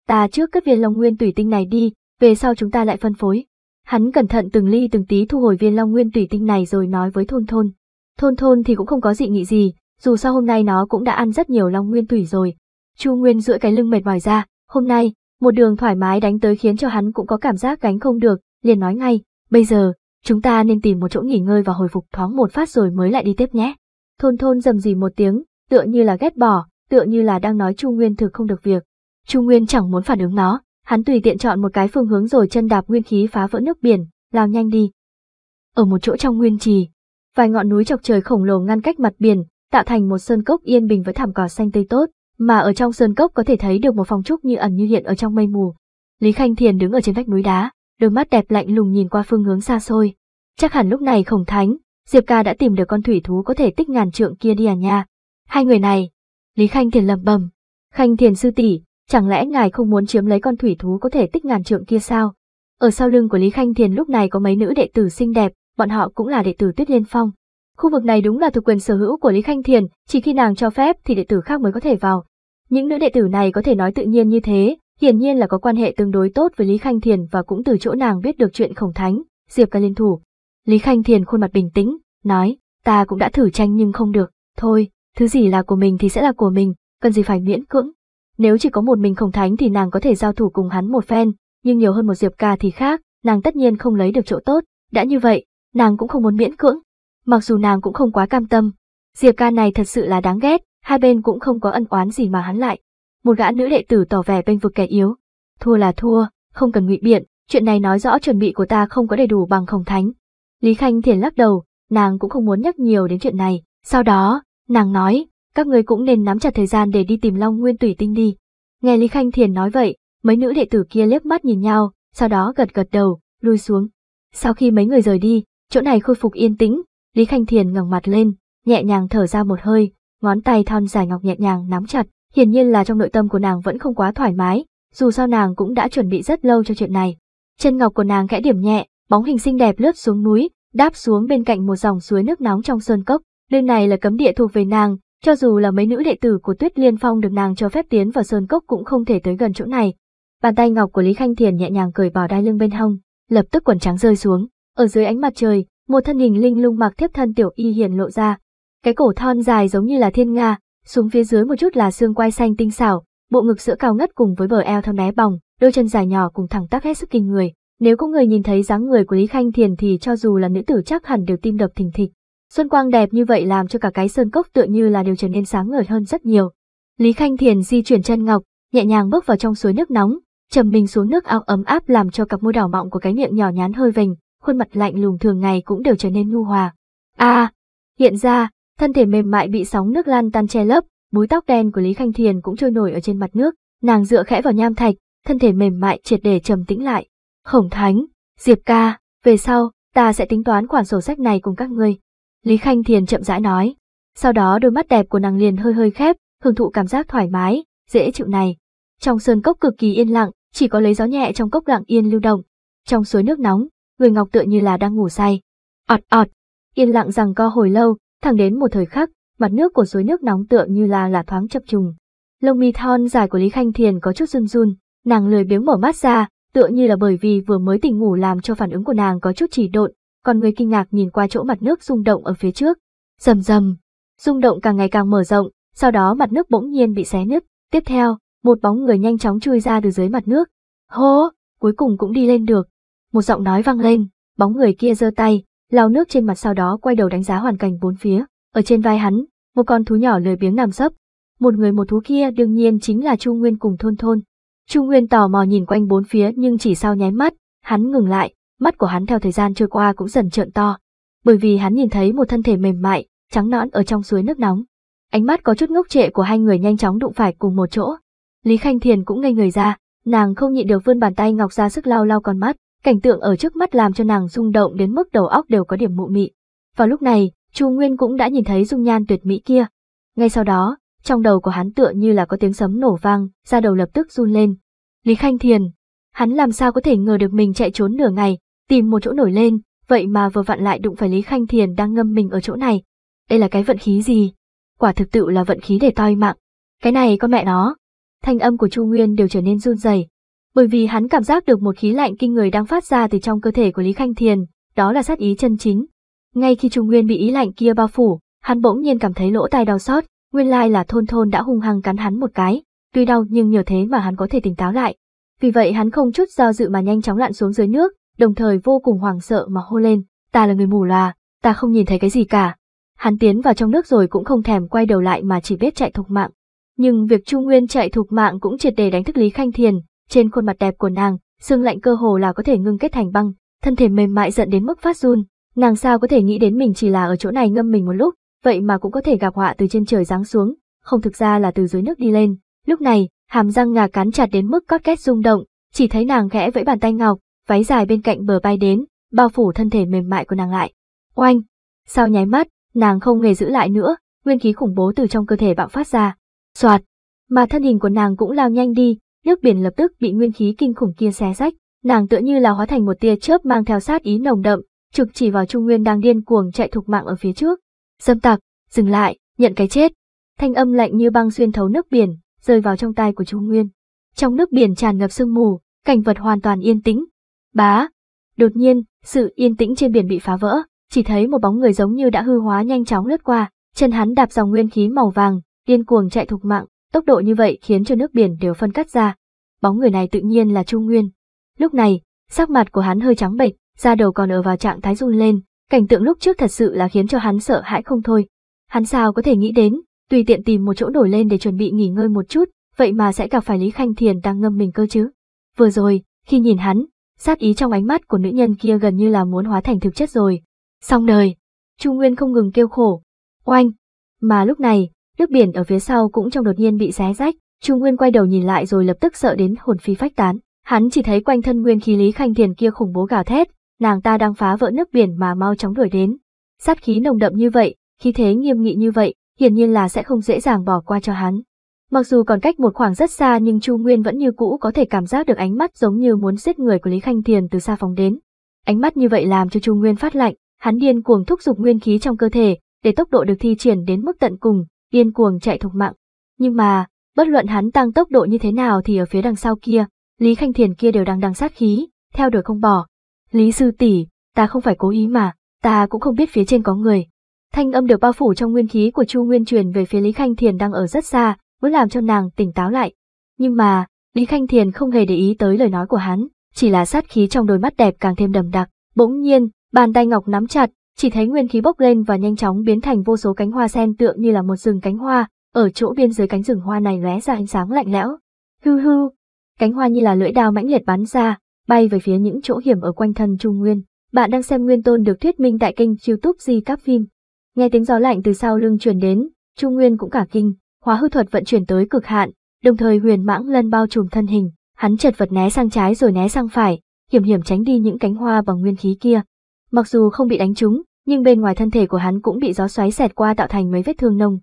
Ta trước cất viên Long Nguyên tủy tinh này đi, về sau chúng ta lại phân phối. Hắn cẩn thận từng ly từng tí thu hồi viên Long Nguyên tủy tinh này rồi nói với thôn thôn. Thôn thôn thì cũng không có dị nghị gì, dù sao hôm nay nó cũng đã ăn rất nhiều Long Nguyên tủy rồi. Chu Nguyên duỗi cái lưng mệt mỏi ra, hôm nay, một đường thoải mái đánh tới khiến cho hắn cũng có cảm giác gánh không được, liền nói ngay, bây giờ, chúng ta nên tìm một chỗ nghỉ ngơi và hồi phục thoáng một phát rồi mới lại đi tiếp nhé. Thôn thôn dầm dì một tiếng, tựa như là ghét bỏ, tựa như là đang nói Chu Nguyên thực không được việc. Chu Nguyên chẳng muốn phản ứng nó, hắn tùy tiện chọn một cái phương hướng rồi chân đạp nguyên khí phá vỡ nước biển, lao nhanh đi. Ở một chỗ trong nguyên trì, vài ngọn núi chọc trời khổng lồ ngăn cách mặt biển, tạo thành một sơn cốc yên bình với thảm cỏ xanh tươi tốt, mà ở trong sơn cốc có thể thấy được một phòng trúc như ẩn như hiện ở trong mây mù. Lý Khanh Thiền đứng ở trên vách núi đá, đôi mắt đẹp lạnh lùng nhìn qua phương hướng xa xôi. Chắc hẳn lúc này Khổng Thánh, Diệp Ca đã tìm được con thủy thú có thể tích ngàn trượng kia đi à nha. Hai người này, Lý Khanh Thiền lẩm bẩm, Khanh Thiền sư tỷ, chẳng lẽ ngài không muốn chiếm lấy con thủy thú có thể tích ngàn trượng kia sao? Ở sau lưng của Lý Khanh Thiền lúc này có mấy nữ đệ tử xinh đẹp, bọn họ cũng là đệ tử Tuyết Liên Phong. Khu vực này đúng là thuộc quyền sở hữu của Lý Khanh Thiền, chỉ khi nàng cho phép thì đệ tử khác mới có thể vào. Những nữ đệ tử này có thể nói tự nhiên như thế, hiển nhiên là có quan hệ tương đối tốt với Lý Khanh Thiền và cũng từ chỗ nàng biết được chuyện khổng thánh, Diệp ca liên thủ. Lý Khanh Thiền khuôn mặt bình tĩnh, nói, ta cũng đã thử tranh nhưng không được, thôi, Thứ gì là của mình thì sẽ là của mình, cần gì phải miễn cưỡng. Nếu chỉ có một mình khổng thánh thì nàng có thể giao thủ cùng hắn một phen, nhưng nhiều hơn một diệp ca thì khác, nàng tất nhiên không lấy được chỗ tốt. Đã như vậy, nàng cũng không muốn miễn cưỡng. Mặc dù nàng cũng không quá cam tâm. Diệp ca này thật sự là đáng ghét, hai bên cũng không có ân oán gì mà hắn lại. Một gã nữ đệ tử tỏ vẻ bênh vực kẻ yếu. Thua là thua, không cần ngụy biện, chuyện này nói rõ chuẩn bị của ta không có đầy đủ bằng khổng thánh. Lý Khanh Thiền lắc đầu, nàng cũng không muốn nhắc nhiều đến chuyện này. Sau đó, Nàng nói, các người cũng nên nắm chặt thời gian để đi tìm Long Nguyên Tủy Tinh đi. Nghe Lý Khanh Thiền nói vậy, mấy nữ đệ tử kia liếc mắt nhìn nhau, sau đó gật gật đầu, lui xuống. Sau khi mấy người rời đi, chỗ này khôi phục yên tĩnh, Lý Khanh Thiền ngẩng mặt lên, nhẹ nhàng thở ra một hơi, ngón tay thon dài ngọc nhẹ nhàng nắm chặt, hiển nhiên là trong nội tâm của nàng vẫn không quá thoải mái, dù sao nàng cũng đã chuẩn bị rất lâu cho chuyện này. Chân ngọc của nàng khẽ điểm nhẹ, bóng hình xinh đẹp lướt xuống núi, đáp xuống bên cạnh một dòng suối nước nóng trong sơn cốc. Nơi này là cấm địa thuộc về nàng, cho dù là mấy nữ đệ tử của Tuyết Liên Phong được nàng cho phép tiến vào sơn cốc cũng không thể tới gần chỗ này. Bàn tay ngọc của Lý Khanh Thiền nhẹ nhàng cởi bỏ đai lưng bên hông, lập tức quần trắng rơi xuống. Ở dưới ánh mặt trời, một thân hình linh lung mặc thiếp thân tiểu y hiền lộ ra. Cái cổ thon dài giống như là thiên nga, xuống phía dưới một chút là xương quai xanh tinh xảo, bộ ngực sữa cao ngất cùng với bờ eo thon bé bỏng, đôi chân dài nhỏ cùng thẳng tắp hết sức kinh người. Nếu có người nhìn thấy dáng người của Lý Khanh Thiền thì cho dù là nữ tử chắc hẳn đều tim đập thình thịch. Xuân quang đẹp như vậy làm cho cả cái sơn cốc tựa như là đều trở nên sáng ngời hơn rất nhiều. Lý Khanh Thiền di chuyển chân ngọc, nhẹ nhàng bước vào trong suối nước nóng, trầm mình xuống nước ao ấm áp làm cho cặp môi đỏ mọng của cái miệng nhỏ nhắn hơi vành, khuôn mặt lạnh lùng thường ngày cũng đều trở nên nhu hòa. A, à! hiện ra, thân thể mềm mại bị sóng nước lan tan che lấp, búi tóc đen của Lý Khanh Thiền cũng trôi nổi ở trên mặt nước, nàng dựa khẽ vào nham thạch, thân thể mềm mại triệt để trầm tĩnh lại. Khổng Thánh, Diệp ca, về sau ta sẽ tính toán khoản sổ sách này cùng các ngươi. Lý Khanh Thiền chậm rãi nói. Sau đó đôi mắt đẹp của nàng liền hơi hơi khép, hưởng thụ cảm giác thoải mái, dễ chịu này. Trong sơn cốc cực kỳ yên lặng, chỉ có lấy gió nhẹ trong cốc lặng yên lưu động. Trong suối nước nóng, người ngọc tựa như là đang ngủ say. Ọt ọt, yên lặng rằng co hồi lâu, thẳng đến một thời khắc, mặt nước của suối nước nóng tựa như là là thoáng chập trùng. Lông mi thon dài của Lý Khanh Thiền có chút run run, nàng lười biếng mở mắt ra, tựa như là bởi vì vừa mới tỉnh ngủ làm cho phản ứng của nàng có chút trì độn, còn người kinh ngạc nhìn qua chỗ mặt nước rung động ở phía trước. Rầm rầm, rung động càng ngày càng mở rộng, sau đó mặt nước bỗng nhiên bị xé nứt, tiếp theo, một bóng người nhanh chóng chui ra từ dưới mặt nước. Hô, cuối cùng cũng đi lên được. Một giọng nói vang lên, bóng người kia giơ tay, lau nước trên mặt sau đó quay đầu đánh giá hoàn cảnh bốn phía. Ở trên vai hắn, một con thú nhỏ lười biếng nằm sấp. Một người một thú kia đương nhiên chính là Chu Nguyên cùng thôn thôn. Chu Nguyên tò mò nhìn quanh bốn phía nhưng chỉ sau nháy mắt, hắn ngừng lại, mắt của hắn theo thời gian trôi qua cũng dần trợn to, bởi vì hắn nhìn thấy một thân thể mềm mại, trắng nõn ở trong suối nước nóng. Ánh mắt có chút ngốc trệ của hai người nhanh chóng đụng phải cùng một chỗ. Lý Khanh Thiền cũng ngây người ra, nàng không nhịn được vươn bàn tay ngọc ra sức lau lau con mắt, cảnh tượng ở trước mắt làm cho nàng rung động đến mức đầu óc đều có điểm mụ mị. Vào lúc này, Chu Nguyên cũng đã nhìn thấy dung nhan tuyệt mỹ kia. Ngay sau đó, trong đầu của hắn tựa như là có tiếng sấm nổ vang, ra đầu lập tức run lên. Lý Khanh Thiền, hắn làm sao có thể ngờ được mình chạy trốn nửa ngày, tìm một chỗ nổi lên, vậy mà vừa vặn lại đụng phải Lý Khanh Thiền đang ngâm mình ở chỗ này. Đây là cái vận khí gì? Quả thực tự là vận khí để toi mạng. Cái này có mẹ nó. Thanh âm của Chu Nguyên đều trở nên run rẩy, bởi vì hắn cảm giác được một khí lạnh kinh người đang phát ra từ trong cơ thể của Lý Khanh Thiền, đó là sát ý chân chính. Ngay khi Chu Nguyên bị ý lạnh kia bao phủ, hắn bỗng nhiên cảm thấy lỗ tai đau xót, nguyên lai là thôn thôn đã hung hăng cắn hắn một cái, tuy đau nhưng nhờ thế mà hắn có thể tỉnh táo lại. Vì vậy hắn không chút do dự mà nhanh chóng lặn xuống dưới nước, đồng thời vô cùng hoảng sợ mà hô lên, ta là người mù loà, ta không nhìn thấy cái gì cả. Hắn tiến vào trong nước rồi cũng không thèm quay đầu lại mà chỉ biết chạy thục mạng. Nhưng việc Chu Nguyên chạy thục mạng cũng triệt để đánh thức Lý Khanh Thiền, trên khuôn mặt đẹp của nàng, xương lạnh cơ hồ là có thể ngưng kết thành băng, thân thể mềm mại giận đến mức phát run, nàng sao có thể nghĩ đến mình chỉ là ở chỗ này ngâm mình một lúc, vậy mà cũng có thể gặp họa từ trên trời giáng xuống, không thực ra là từ dưới nước đi lên. Lúc này, hàm răng ngà cắn chặt đến mức cót két rung động, chỉ thấy nàng khẽ vẫy bàn tay ngọc, váy dài bên cạnh bờ bay đến, bao phủ thân thể mềm mại của nàng lại. Oanh! Sau nháy mắt, nàng không hề giữ lại nữa, nguyên khí khủng bố từ trong cơ thể bạo phát ra. Soạt! Mà thân hình của nàng cũng lao nhanh đi, nước biển lập tức bị nguyên khí kinh khủng kia xé rách, nàng tựa như là hóa thành một tia chớp mang theo sát ý nồng đậm, trực chỉ vào Trung Nguyên đang điên cuồng chạy thục mạng ở phía trước. Dâm tặc, dừng lại, nhận cái chết. Thanh âm lạnh như băng xuyên thấu nước biển, rơi vào trong tai của Trung Nguyên. Trong nước biển tràn ngập sương mù, cảnh vật hoàn toàn yên tĩnh, Bá! Đột nhiên, sự yên tĩnh trên biển bị phá vỡ, chỉ thấy một bóng người giống như đã hư hóa nhanh chóng lướt qua, chân hắn đạp dòng nguyên khí màu vàng, điên cuồng chạy thục mạng, tốc độ như vậy khiến cho nước biển đều phân cắt ra. Bóng người này tự nhiên là Trung Nguyên. Lúc này, sắc mặt của hắn hơi trắng bệch, da đầu còn ở vào trạng thái run lên, cảnh tượng lúc trước thật sự là khiến cho hắn sợ hãi không thôi. Hắn sao có thể nghĩ đến, tùy tiện tìm một chỗ nổi lên để chuẩn bị nghỉ ngơi một chút, vậy mà sẽ gặp phải Lý Khanh Thiền đang ngâm mình cơ chứ. Vừa rồi, khi nhìn hắn, Sát ý trong ánh mắt của nữ nhân kia gần như là muốn hóa thành thực chất rồi. Xong đời, Chu Nguyên không ngừng kêu khổ. Oanh! Mà lúc này, nước biển ở phía sau cũng trong đột nhiên bị xé rách, Chu Nguyên quay đầu nhìn lại rồi lập tức sợ đến hồn phi phách tán. Hắn chỉ thấy quanh thân nguyên khí Lý Khanh Thiền kia khủng bố gào thét, nàng ta đang phá vỡ nước biển mà mau chóng đuổi đến. Sát khí nồng đậm như vậy, khí thế nghiêm nghị như vậy, hiển nhiên là sẽ không dễ dàng bỏ qua cho hắn. Mặc dù còn cách một khoảng rất xa nhưng Chu Nguyên vẫn như cũ có thể cảm giác được ánh mắt giống như muốn giết người của Lý Khanh Thiền từ xa phóng đến. Ánh mắt như vậy làm cho Chu Nguyên phát lạnh, hắn điên cuồng thúc giục nguyên khí trong cơ thể, để tốc độ được thi triển đến mức tận cùng, điên cuồng chạy thục mạng. Nhưng mà, bất luận hắn tăng tốc độ như thế nào thì ở phía đằng sau kia, Lý Khanh Thiền kia đều đang đằng sát khí, theo đuổi không bỏ. Lý sư tỷ, ta không phải cố ý mà, ta cũng không biết phía trên có người. Thanh âm được bao phủ trong nguyên khí của Chu Nguyên truyền về phía Lý Khanh Thiền đang ở rất xa, mới làm cho nàng tỉnh táo lại. Nhưng mà, Lý Khanh Thiền không hề để ý tới lời nói của hắn, chỉ là sát khí trong đôi mắt đẹp càng thêm đầm đặc. Bỗng nhiên, bàn tay ngọc nắm chặt, chỉ thấy nguyên khí bốc lên và nhanh chóng biến thành vô số cánh hoa sen tựa như là một rừng cánh hoa, ở chỗ biên giới cánh rừng hoa này lóe ra ánh sáng lạnh lẽo. Hư hư, cánh hoa như là lưỡi dao mãnh liệt bắn ra, bay về phía những chỗ hiểm ở quanh thân Trung Nguyên. Bạn đang xem Nguyên Tôn được thuyết minh tại kênh YouTube Di Các Phim. Nghe tiếng gió lạnh từ sau lưng truyền đến, Trung Nguyên cũng cả kinh, hóa hư thuật vận chuyển tới cực hạn, đồng thời huyền mãng lân bao trùm thân hình, hắn chật vật né sang trái rồi né sang phải, hiểm hiểm tránh đi những cánh hoa bằng nguyên khí kia. Mặc dù không bị đánh trúng, nhưng bên ngoài thân thể của hắn cũng bị gió xoáy xẹt qua tạo thành mấy vết thương nông.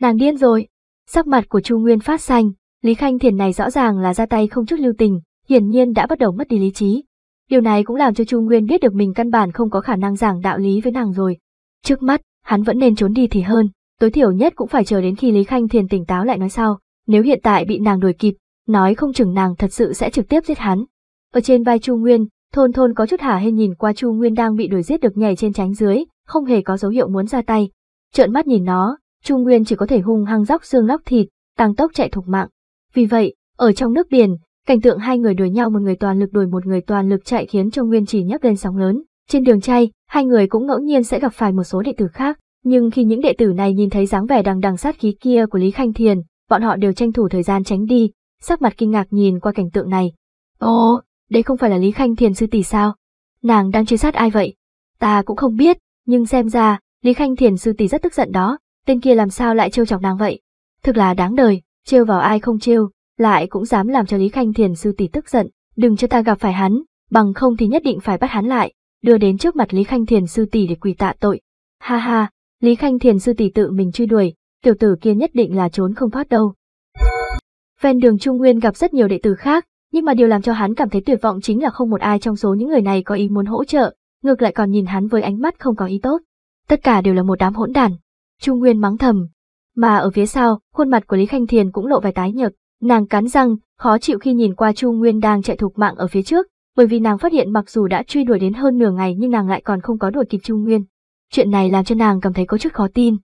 Nàng điên rồi. Sắc mặt của Chu Nguyên phát xanh, Lý Khanh Thiền này rõ ràng là ra tay không chút lưu tình, hiển nhiên đã bắt đầu mất đi lý trí. Điều này cũng làm cho Chu Nguyên biết được mình căn bản không có khả năng giảng đạo lý với nàng rồi. Trước mắt, hắn vẫn nên trốn đi thì hơn tối thiểu nhất cũng phải chờ đến khi Lý Khanh Thiền tỉnh táo lại nói sau. nếu hiện tại bị nàng đuổi kịp, nói không chừng nàng thật sự sẽ trực tiếp giết hắn. Ở trên vai Chu Nguyên, thôn thôn có chút hả Hên nhìn qua Chu Nguyên đang bị đuổi giết được nhảy trên tránh dưới, không hề có dấu hiệu muốn ra tay. Trợn mắt nhìn nó, Chu Nguyên chỉ có thể hung hăng róc xương lóc thịt, tăng tốc chạy thục mạng. Vì vậy, ở trong nước biển, cảnh tượng hai người đuổi nhau một người toàn lực đuổi một người toàn lực chạy khiến cho Nguyên chỉ nhấp lên sóng lớn. Trên đường chay, hai người cũng ngẫu nhiên sẽ gặp phải một số đệ tử khác, nhưng khi những đệ tử này nhìn thấy dáng vẻ đằng đằng sát khí kia của Lý Khanh Thiền, bọn họ đều tranh thủ thời gian tránh đi, sắc mặt kinh ngạc nhìn qua cảnh tượng này. Ồ, đây không phải là Lý Khanh Thiền sư tỷ sao? Nàng đang truy sát ai vậy? Ta cũng không biết, nhưng xem ra, Lý Khanh Thiền sư tỷ rất tức giận đó, tên kia làm sao lại trêu chọc nàng vậy? Thực là đáng đời, trêu vào ai không trêu, lại cũng dám làm cho Lý Khanh Thiền sư tỷ tức giận, đừng cho ta gặp phải hắn, bằng không thì nhất định phải bắt hắn lại, đưa đến trước mặt Lý Khanh Thiền sư tỷ để quỳ tạ tội. Ha ha, Lý Khanh Thiền sư tỷ tự mình truy đuổi, tiểu tử kia nhất định là trốn không thoát đâu. Ven đường Trung Nguyên gặp rất nhiều đệ tử khác, nhưng mà điều làm cho hắn cảm thấy tuyệt vọng chính là không một ai trong số những người này có ý muốn hỗ trợ, ngược lại còn nhìn hắn với ánh mắt không có ý tốt. Tất cả đều là một đám hỗn đản. Trung Nguyên mắng thầm. Mà ở phía sau, khuôn mặt của Lý Khanh Thiền cũng lộ vẻ tái nhợt, nàng cắn răng, khó chịu khi nhìn qua Trung Nguyên đang chạy thục mạng ở phía trước, bởi vì nàng phát hiện mặc dù đã truy đuổi đến hơn nửa ngày nhưng nàng lại còn không có đuổi kịp Trung Nguyên. Chuyện này làm cho nàng cảm thấy có chút khó tin.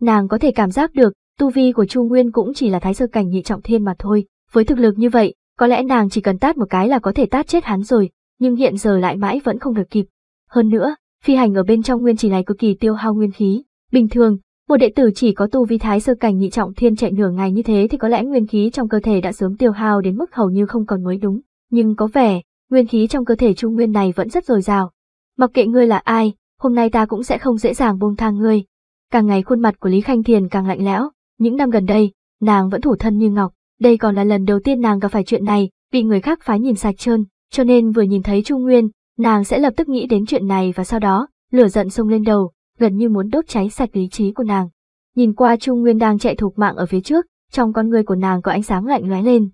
Nàng có thể cảm giác được, tu vi của Chu Nguyên cũng chỉ là thái sơ cảnh nhị trọng thiên mà thôi, với thực lực như vậy, có lẽ nàng chỉ cần tát một cái là có thể tát chết hắn rồi, nhưng hiện giờ lại mãi vẫn không được kịp. Hơn nữa, phi hành ở bên trong nguyên chỉ này cực kỳ tiêu hao nguyên khí, bình thường, một đệ tử chỉ có tu vi thái sơ cảnh nhị trọng thiên chạy nửa ngày như thế thì có lẽ nguyên khí trong cơ thể đã sớm tiêu hao đến mức hầu như không còn mới đúng, nhưng có vẻ, nguyên khí trong cơ thể Chu Nguyên này vẫn rất dồi dào. Mặc kệ ngươi là ai, hôm nay ta cũng sẽ không dễ dàng buông thang ngươi. Càng ngày khuôn mặt của Lý Khanh Thiền càng lạnh lẽo, những năm gần đây, nàng vẫn thủ thân như ngọc, đây còn là lần đầu tiên nàng gặp phải chuyện này, bị người khác phái nhìn sạch trơn, cho nên vừa nhìn thấy Trung Nguyên, nàng sẽ lập tức nghĩ đến chuyện này và sau đó, lửa giận xông lên đầu, gần như muốn đốt cháy sạch lý trí của nàng. Nhìn qua Trung Nguyên đang chạy thục mạng ở phía trước, trong con người của nàng có ánh sáng lạnh lóe lên.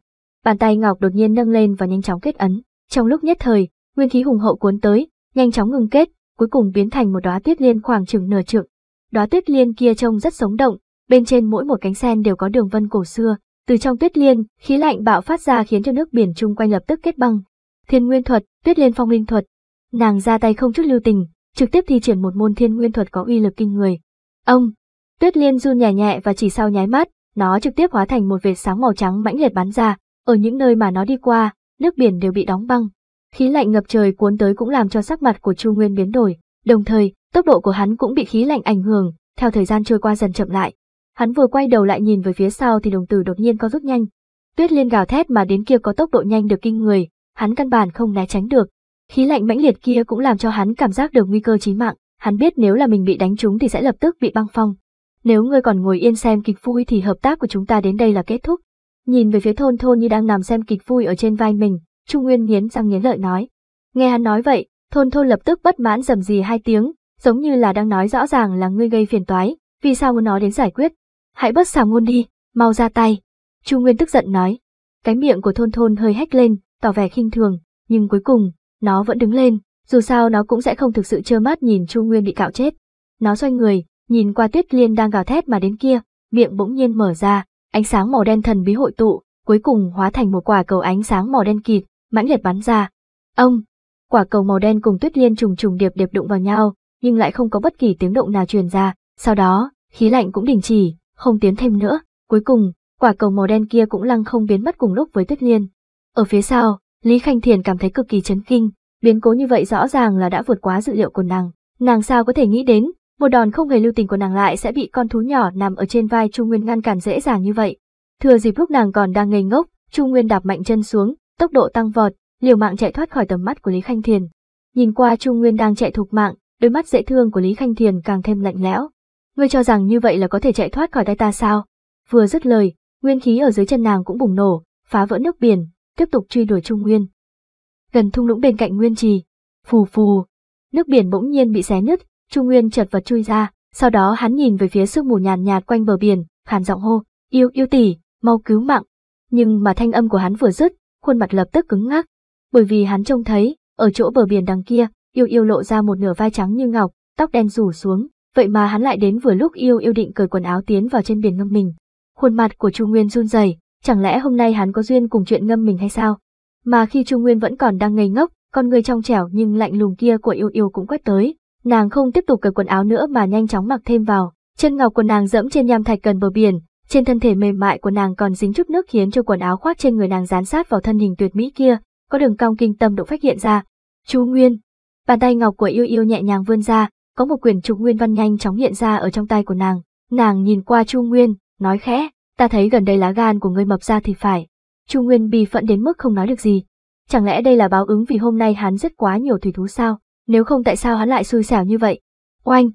Bàn tay ngọc đột nhiên nâng lên và nhanh chóng kết ấn, trong lúc nhất thời, nguyên khí hùng hậu cuốn tới, nhanh chóng ngừng kết, cuối cùng biến thành một đóa tuyết liên khoảng chừng nửa trượng. Đóa tuyết liên kia trông rất sống động, bên trên mỗi một cánh sen đều có đường vân cổ xưa, từ trong tuyết liên, khí lạnh bạo phát ra khiến cho nước biển chung quanh lập tức kết băng. Thiên nguyên thuật, tuyết liên phong linh thuật. Nàng ra tay không chút lưu tình, trực tiếp thi triển một môn thiên nguyên thuật có uy lực kinh người. Ông, tuyết liên run nhẹ nhẹ và chỉ sau nháy mắt, nó trực tiếp hóa thành một vệt sáng màu trắng mãnh liệt bắn ra, ở những nơi mà nó đi qua, nước biển đều bị đóng băng, Khí lạnh ngập trời cuốn tới cũng làm cho sắc mặt của Chu Nguyên biến đổi, đồng thời, tốc độ của hắn cũng bị khí lạnh ảnh hưởng, theo thời gian trôi qua dần chậm lại. Hắn vừa quay đầu lại nhìn về phía sau thì đồng tử đột nhiên co rút nhanh. Tuyết Liên gào thét mà đến kia có tốc độ nhanh được kinh người, hắn căn bản không né tránh được. Khí lạnh mãnh liệt kia cũng làm cho hắn cảm giác được nguy cơ chí mạng, hắn biết nếu là mình bị đánh trúng thì sẽ lập tức bị băng phong. Nếu ngươi còn ngồi yên xem kịch vui thì hợp tác của chúng ta đến đây là kết thúc. Nhìn về phía thôn thôn như đang nằm xem kịch vui ở trên vai mình, Trung Nguyên nghiến răng nghiến lợi nói. Nghe hắn nói vậy, thôn thôn lập tức bất mãn dầm gì hai tiếng, giống như là đang nói rõ ràng là ngươi gây phiền toái, vì sao muốn nói đến giải quyết. Hãy bớt xào ngôn đi, mau ra tay. Trung Nguyên tức giận nói. Cái miệng của thôn thôn hơi hét lên, tỏ vẻ khinh thường, nhưng cuối cùng, nó vẫn đứng lên, dù sao nó cũng sẽ không thực sự trơ mắt nhìn Chu Nguyên bị cạo chết. Nó xoay người, nhìn qua Tuyết Liên đang gào thét mà đến kia, miệng bỗng nhiên mở ra, ánh sáng màu đen thần bí hội tụ, cuối cùng hóa thành một quả cầu ánh sáng màu đen kịt, mãnh liệt bắn ra. Ông, quả cầu màu đen cùng tuyết liên trùng trùng điệp điệp đụng vào nhau, nhưng lại không có bất kỳ tiếng động nào truyền ra, sau đó, khí lạnh cũng đình chỉ, không tiến thêm nữa, cuối cùng, quả cầu màu đen kia cũng lăng không biến mất cùng lúc với tuyết liên. Ở phía sau, Lý Khanh Thiền cảm thấy cực kỳ chấn kinh, biến cố như vậy rõ ràng là đã vượt quá dự liệu của nàng, nàng sao có thể nghĩ đến, một đòn không hề lưu tình của nàng lại sẽ bị con thú nhỏ nằm ở trên vai Chu Nguyên ngăn cản dễ dàng như vậy. Thừa dịp lúc nàng còn đang ngây ngốc, Chu Nguyên đạp mạnh chân xuống, tốc độ tăng vọt, liều mạng chạy thoát khỏi tầm mắt của Lý Khanh Thiền. Nhìn qua Chu Nguyên đang chạy thục mạng, đôi mắt dễ thương của Lý Khanh Thiền càng thêm lạnh lẽo. Ngươi cho rằng như vậy là có thể chạy thoát khỏi tay ta sao? Vừa dứt lời, nguyên khí ở dưới chân nàng cũng bùng nổ, phá vỡ nước biển, tiếp tục truy đuổi Trung Nguyên. Gần thung lũng bên cạnh Nguyên Trì, phù phù, nước biển bỗng nhiên bị xé nứt, Trung Nguyên chật vật chui ra, sau đó hắn nhìn về phía sương mù nhàn nhạt, nhạt quanh bờ biển, khàn giọng hô, "Yêu, yêu tỷ, mau cứu mạng." Nhưng mà thanh âm của hắn vừa dứt, khuôn mặt lập tức cứng ngắc, bởi vì hắn trông thấy, ở chỗ bờ biển đằng kia, yêu yêu lộ ra một nửa vai trắng như ngọc, tóc đen rủ xuống, vậy mà hắn lại đến vừa lúc yêu yêu định cởi quần áo tiến vào trên biển ngâm mình. Khuôn mặt của Chu Nguyên run rẩy, chẳng lẽ hôm nay hắn có duyên cùng chuyện ngâm mình hay sao? Mà khi Chu Nguyên vẫn còn đang ngây ngốc, con người trong trẻo nhưng lạnh lùng kia của yêu yêu cũng quét tới, nàng không tiếp tục cởi quần áo nữa mà nhanh chóng mặc thêm vào, chân ngọc của nàng dẫm trên nham thạch gần bờ biển, trên thân thể mềm mại của nàng còn dính chút nước khiến cho quần áo khoác trên người nàng dán sát vào thân hình tuyệt mỹ kia, có đường cong kinh tâm độ phát hiện ra. Chu Nguyên, bàn tay ngọc của yêu yêu nhẹ nhàng vươn ra, có một quyển trục nguyên văn nhanh chóng hiện ra ở trong tay của nàng. Nàng nhìn qua Chu Nguyên, nói khẽ, ta thấy gần đây lá gan của ngươi mập ra thì phải. Chu Nguyên bi phẫn đến mức không nói được gì. Chẳng lẽ đây là báo ứng vì hôm nay hắn rất quá nhiều thủy thú sao? Nếu không tại sao hắn lại xui xẻo như vậy? Oanh!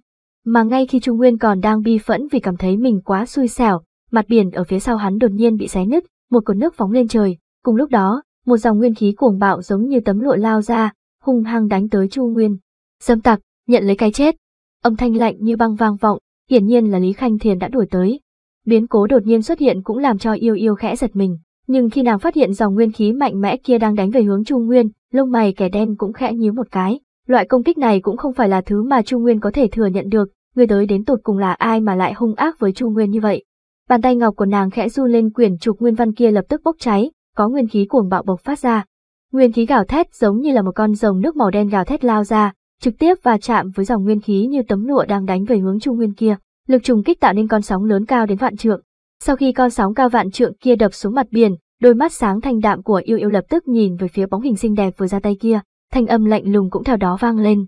Mà ngay khi Chu Nguyên còn đang bi phẫn vì cảm thấy mình quá xui xẻo, mặt biển ở phía sau hắn đột nhiên bị xé nứt, một cột nước phóng lên trời, cùng lúc đó, một dòng nguyên khí cuồng bạo giống như tấm lụa lao ra, hung hăng đánh tới Chu Nguyên. Dâm tặc, nhận lấy cái chết. Âm thanh lạnh như băng vang vọng, hiển nhiên là Lý Khanh Thiền đã đuổi tới. Biến cố đột nhiên xuất hiện cũng làm cho yêu yêu khẽ giật mình, nhưng khi nàng phát hiện dòng nguyên khí mạnh mẽ kia đang đánh về hướng Chu Nguyên, lông mày kẻ đen cũng khẽ nhíu một cái. Loại công kích này cũng không phải là thứ mà Chu Nguyên có thể thừa nhận được, người tới đến tột cùng là ai mà lại hung ác với Chu Nguyên như vậy. Bàn tay ngọc của nàng khẽ du lên quyển trục nguyên văn kia lập tức bốc cháy, có nguyên khí cuồng bạo bộc phát ra. Nguyên khí gào thét giống như là một con rồng nước màu đen gào thét lao ra, trực tiếp và chạm với dòng nguyên khí như tấm lụa đang đánh về hướng trung nguyên kia, lực trùng kích tạo nên con sóng lớn cao đến vạn trượng. Sau khi con sóng cao vạn trượng kia đập xuống mặt biển, đôi mắt sáng thanh đạm của yêu yêu lập tức nhìn về phía bóng hình xinh đẹp vừa ra tay kia, thanh âm lạnh lùng cũng theo đó vang lên.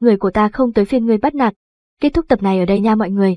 Người của ta không tới phiên ngươi bắt nạt. Kết thúc tập này ở đây nha mọi người.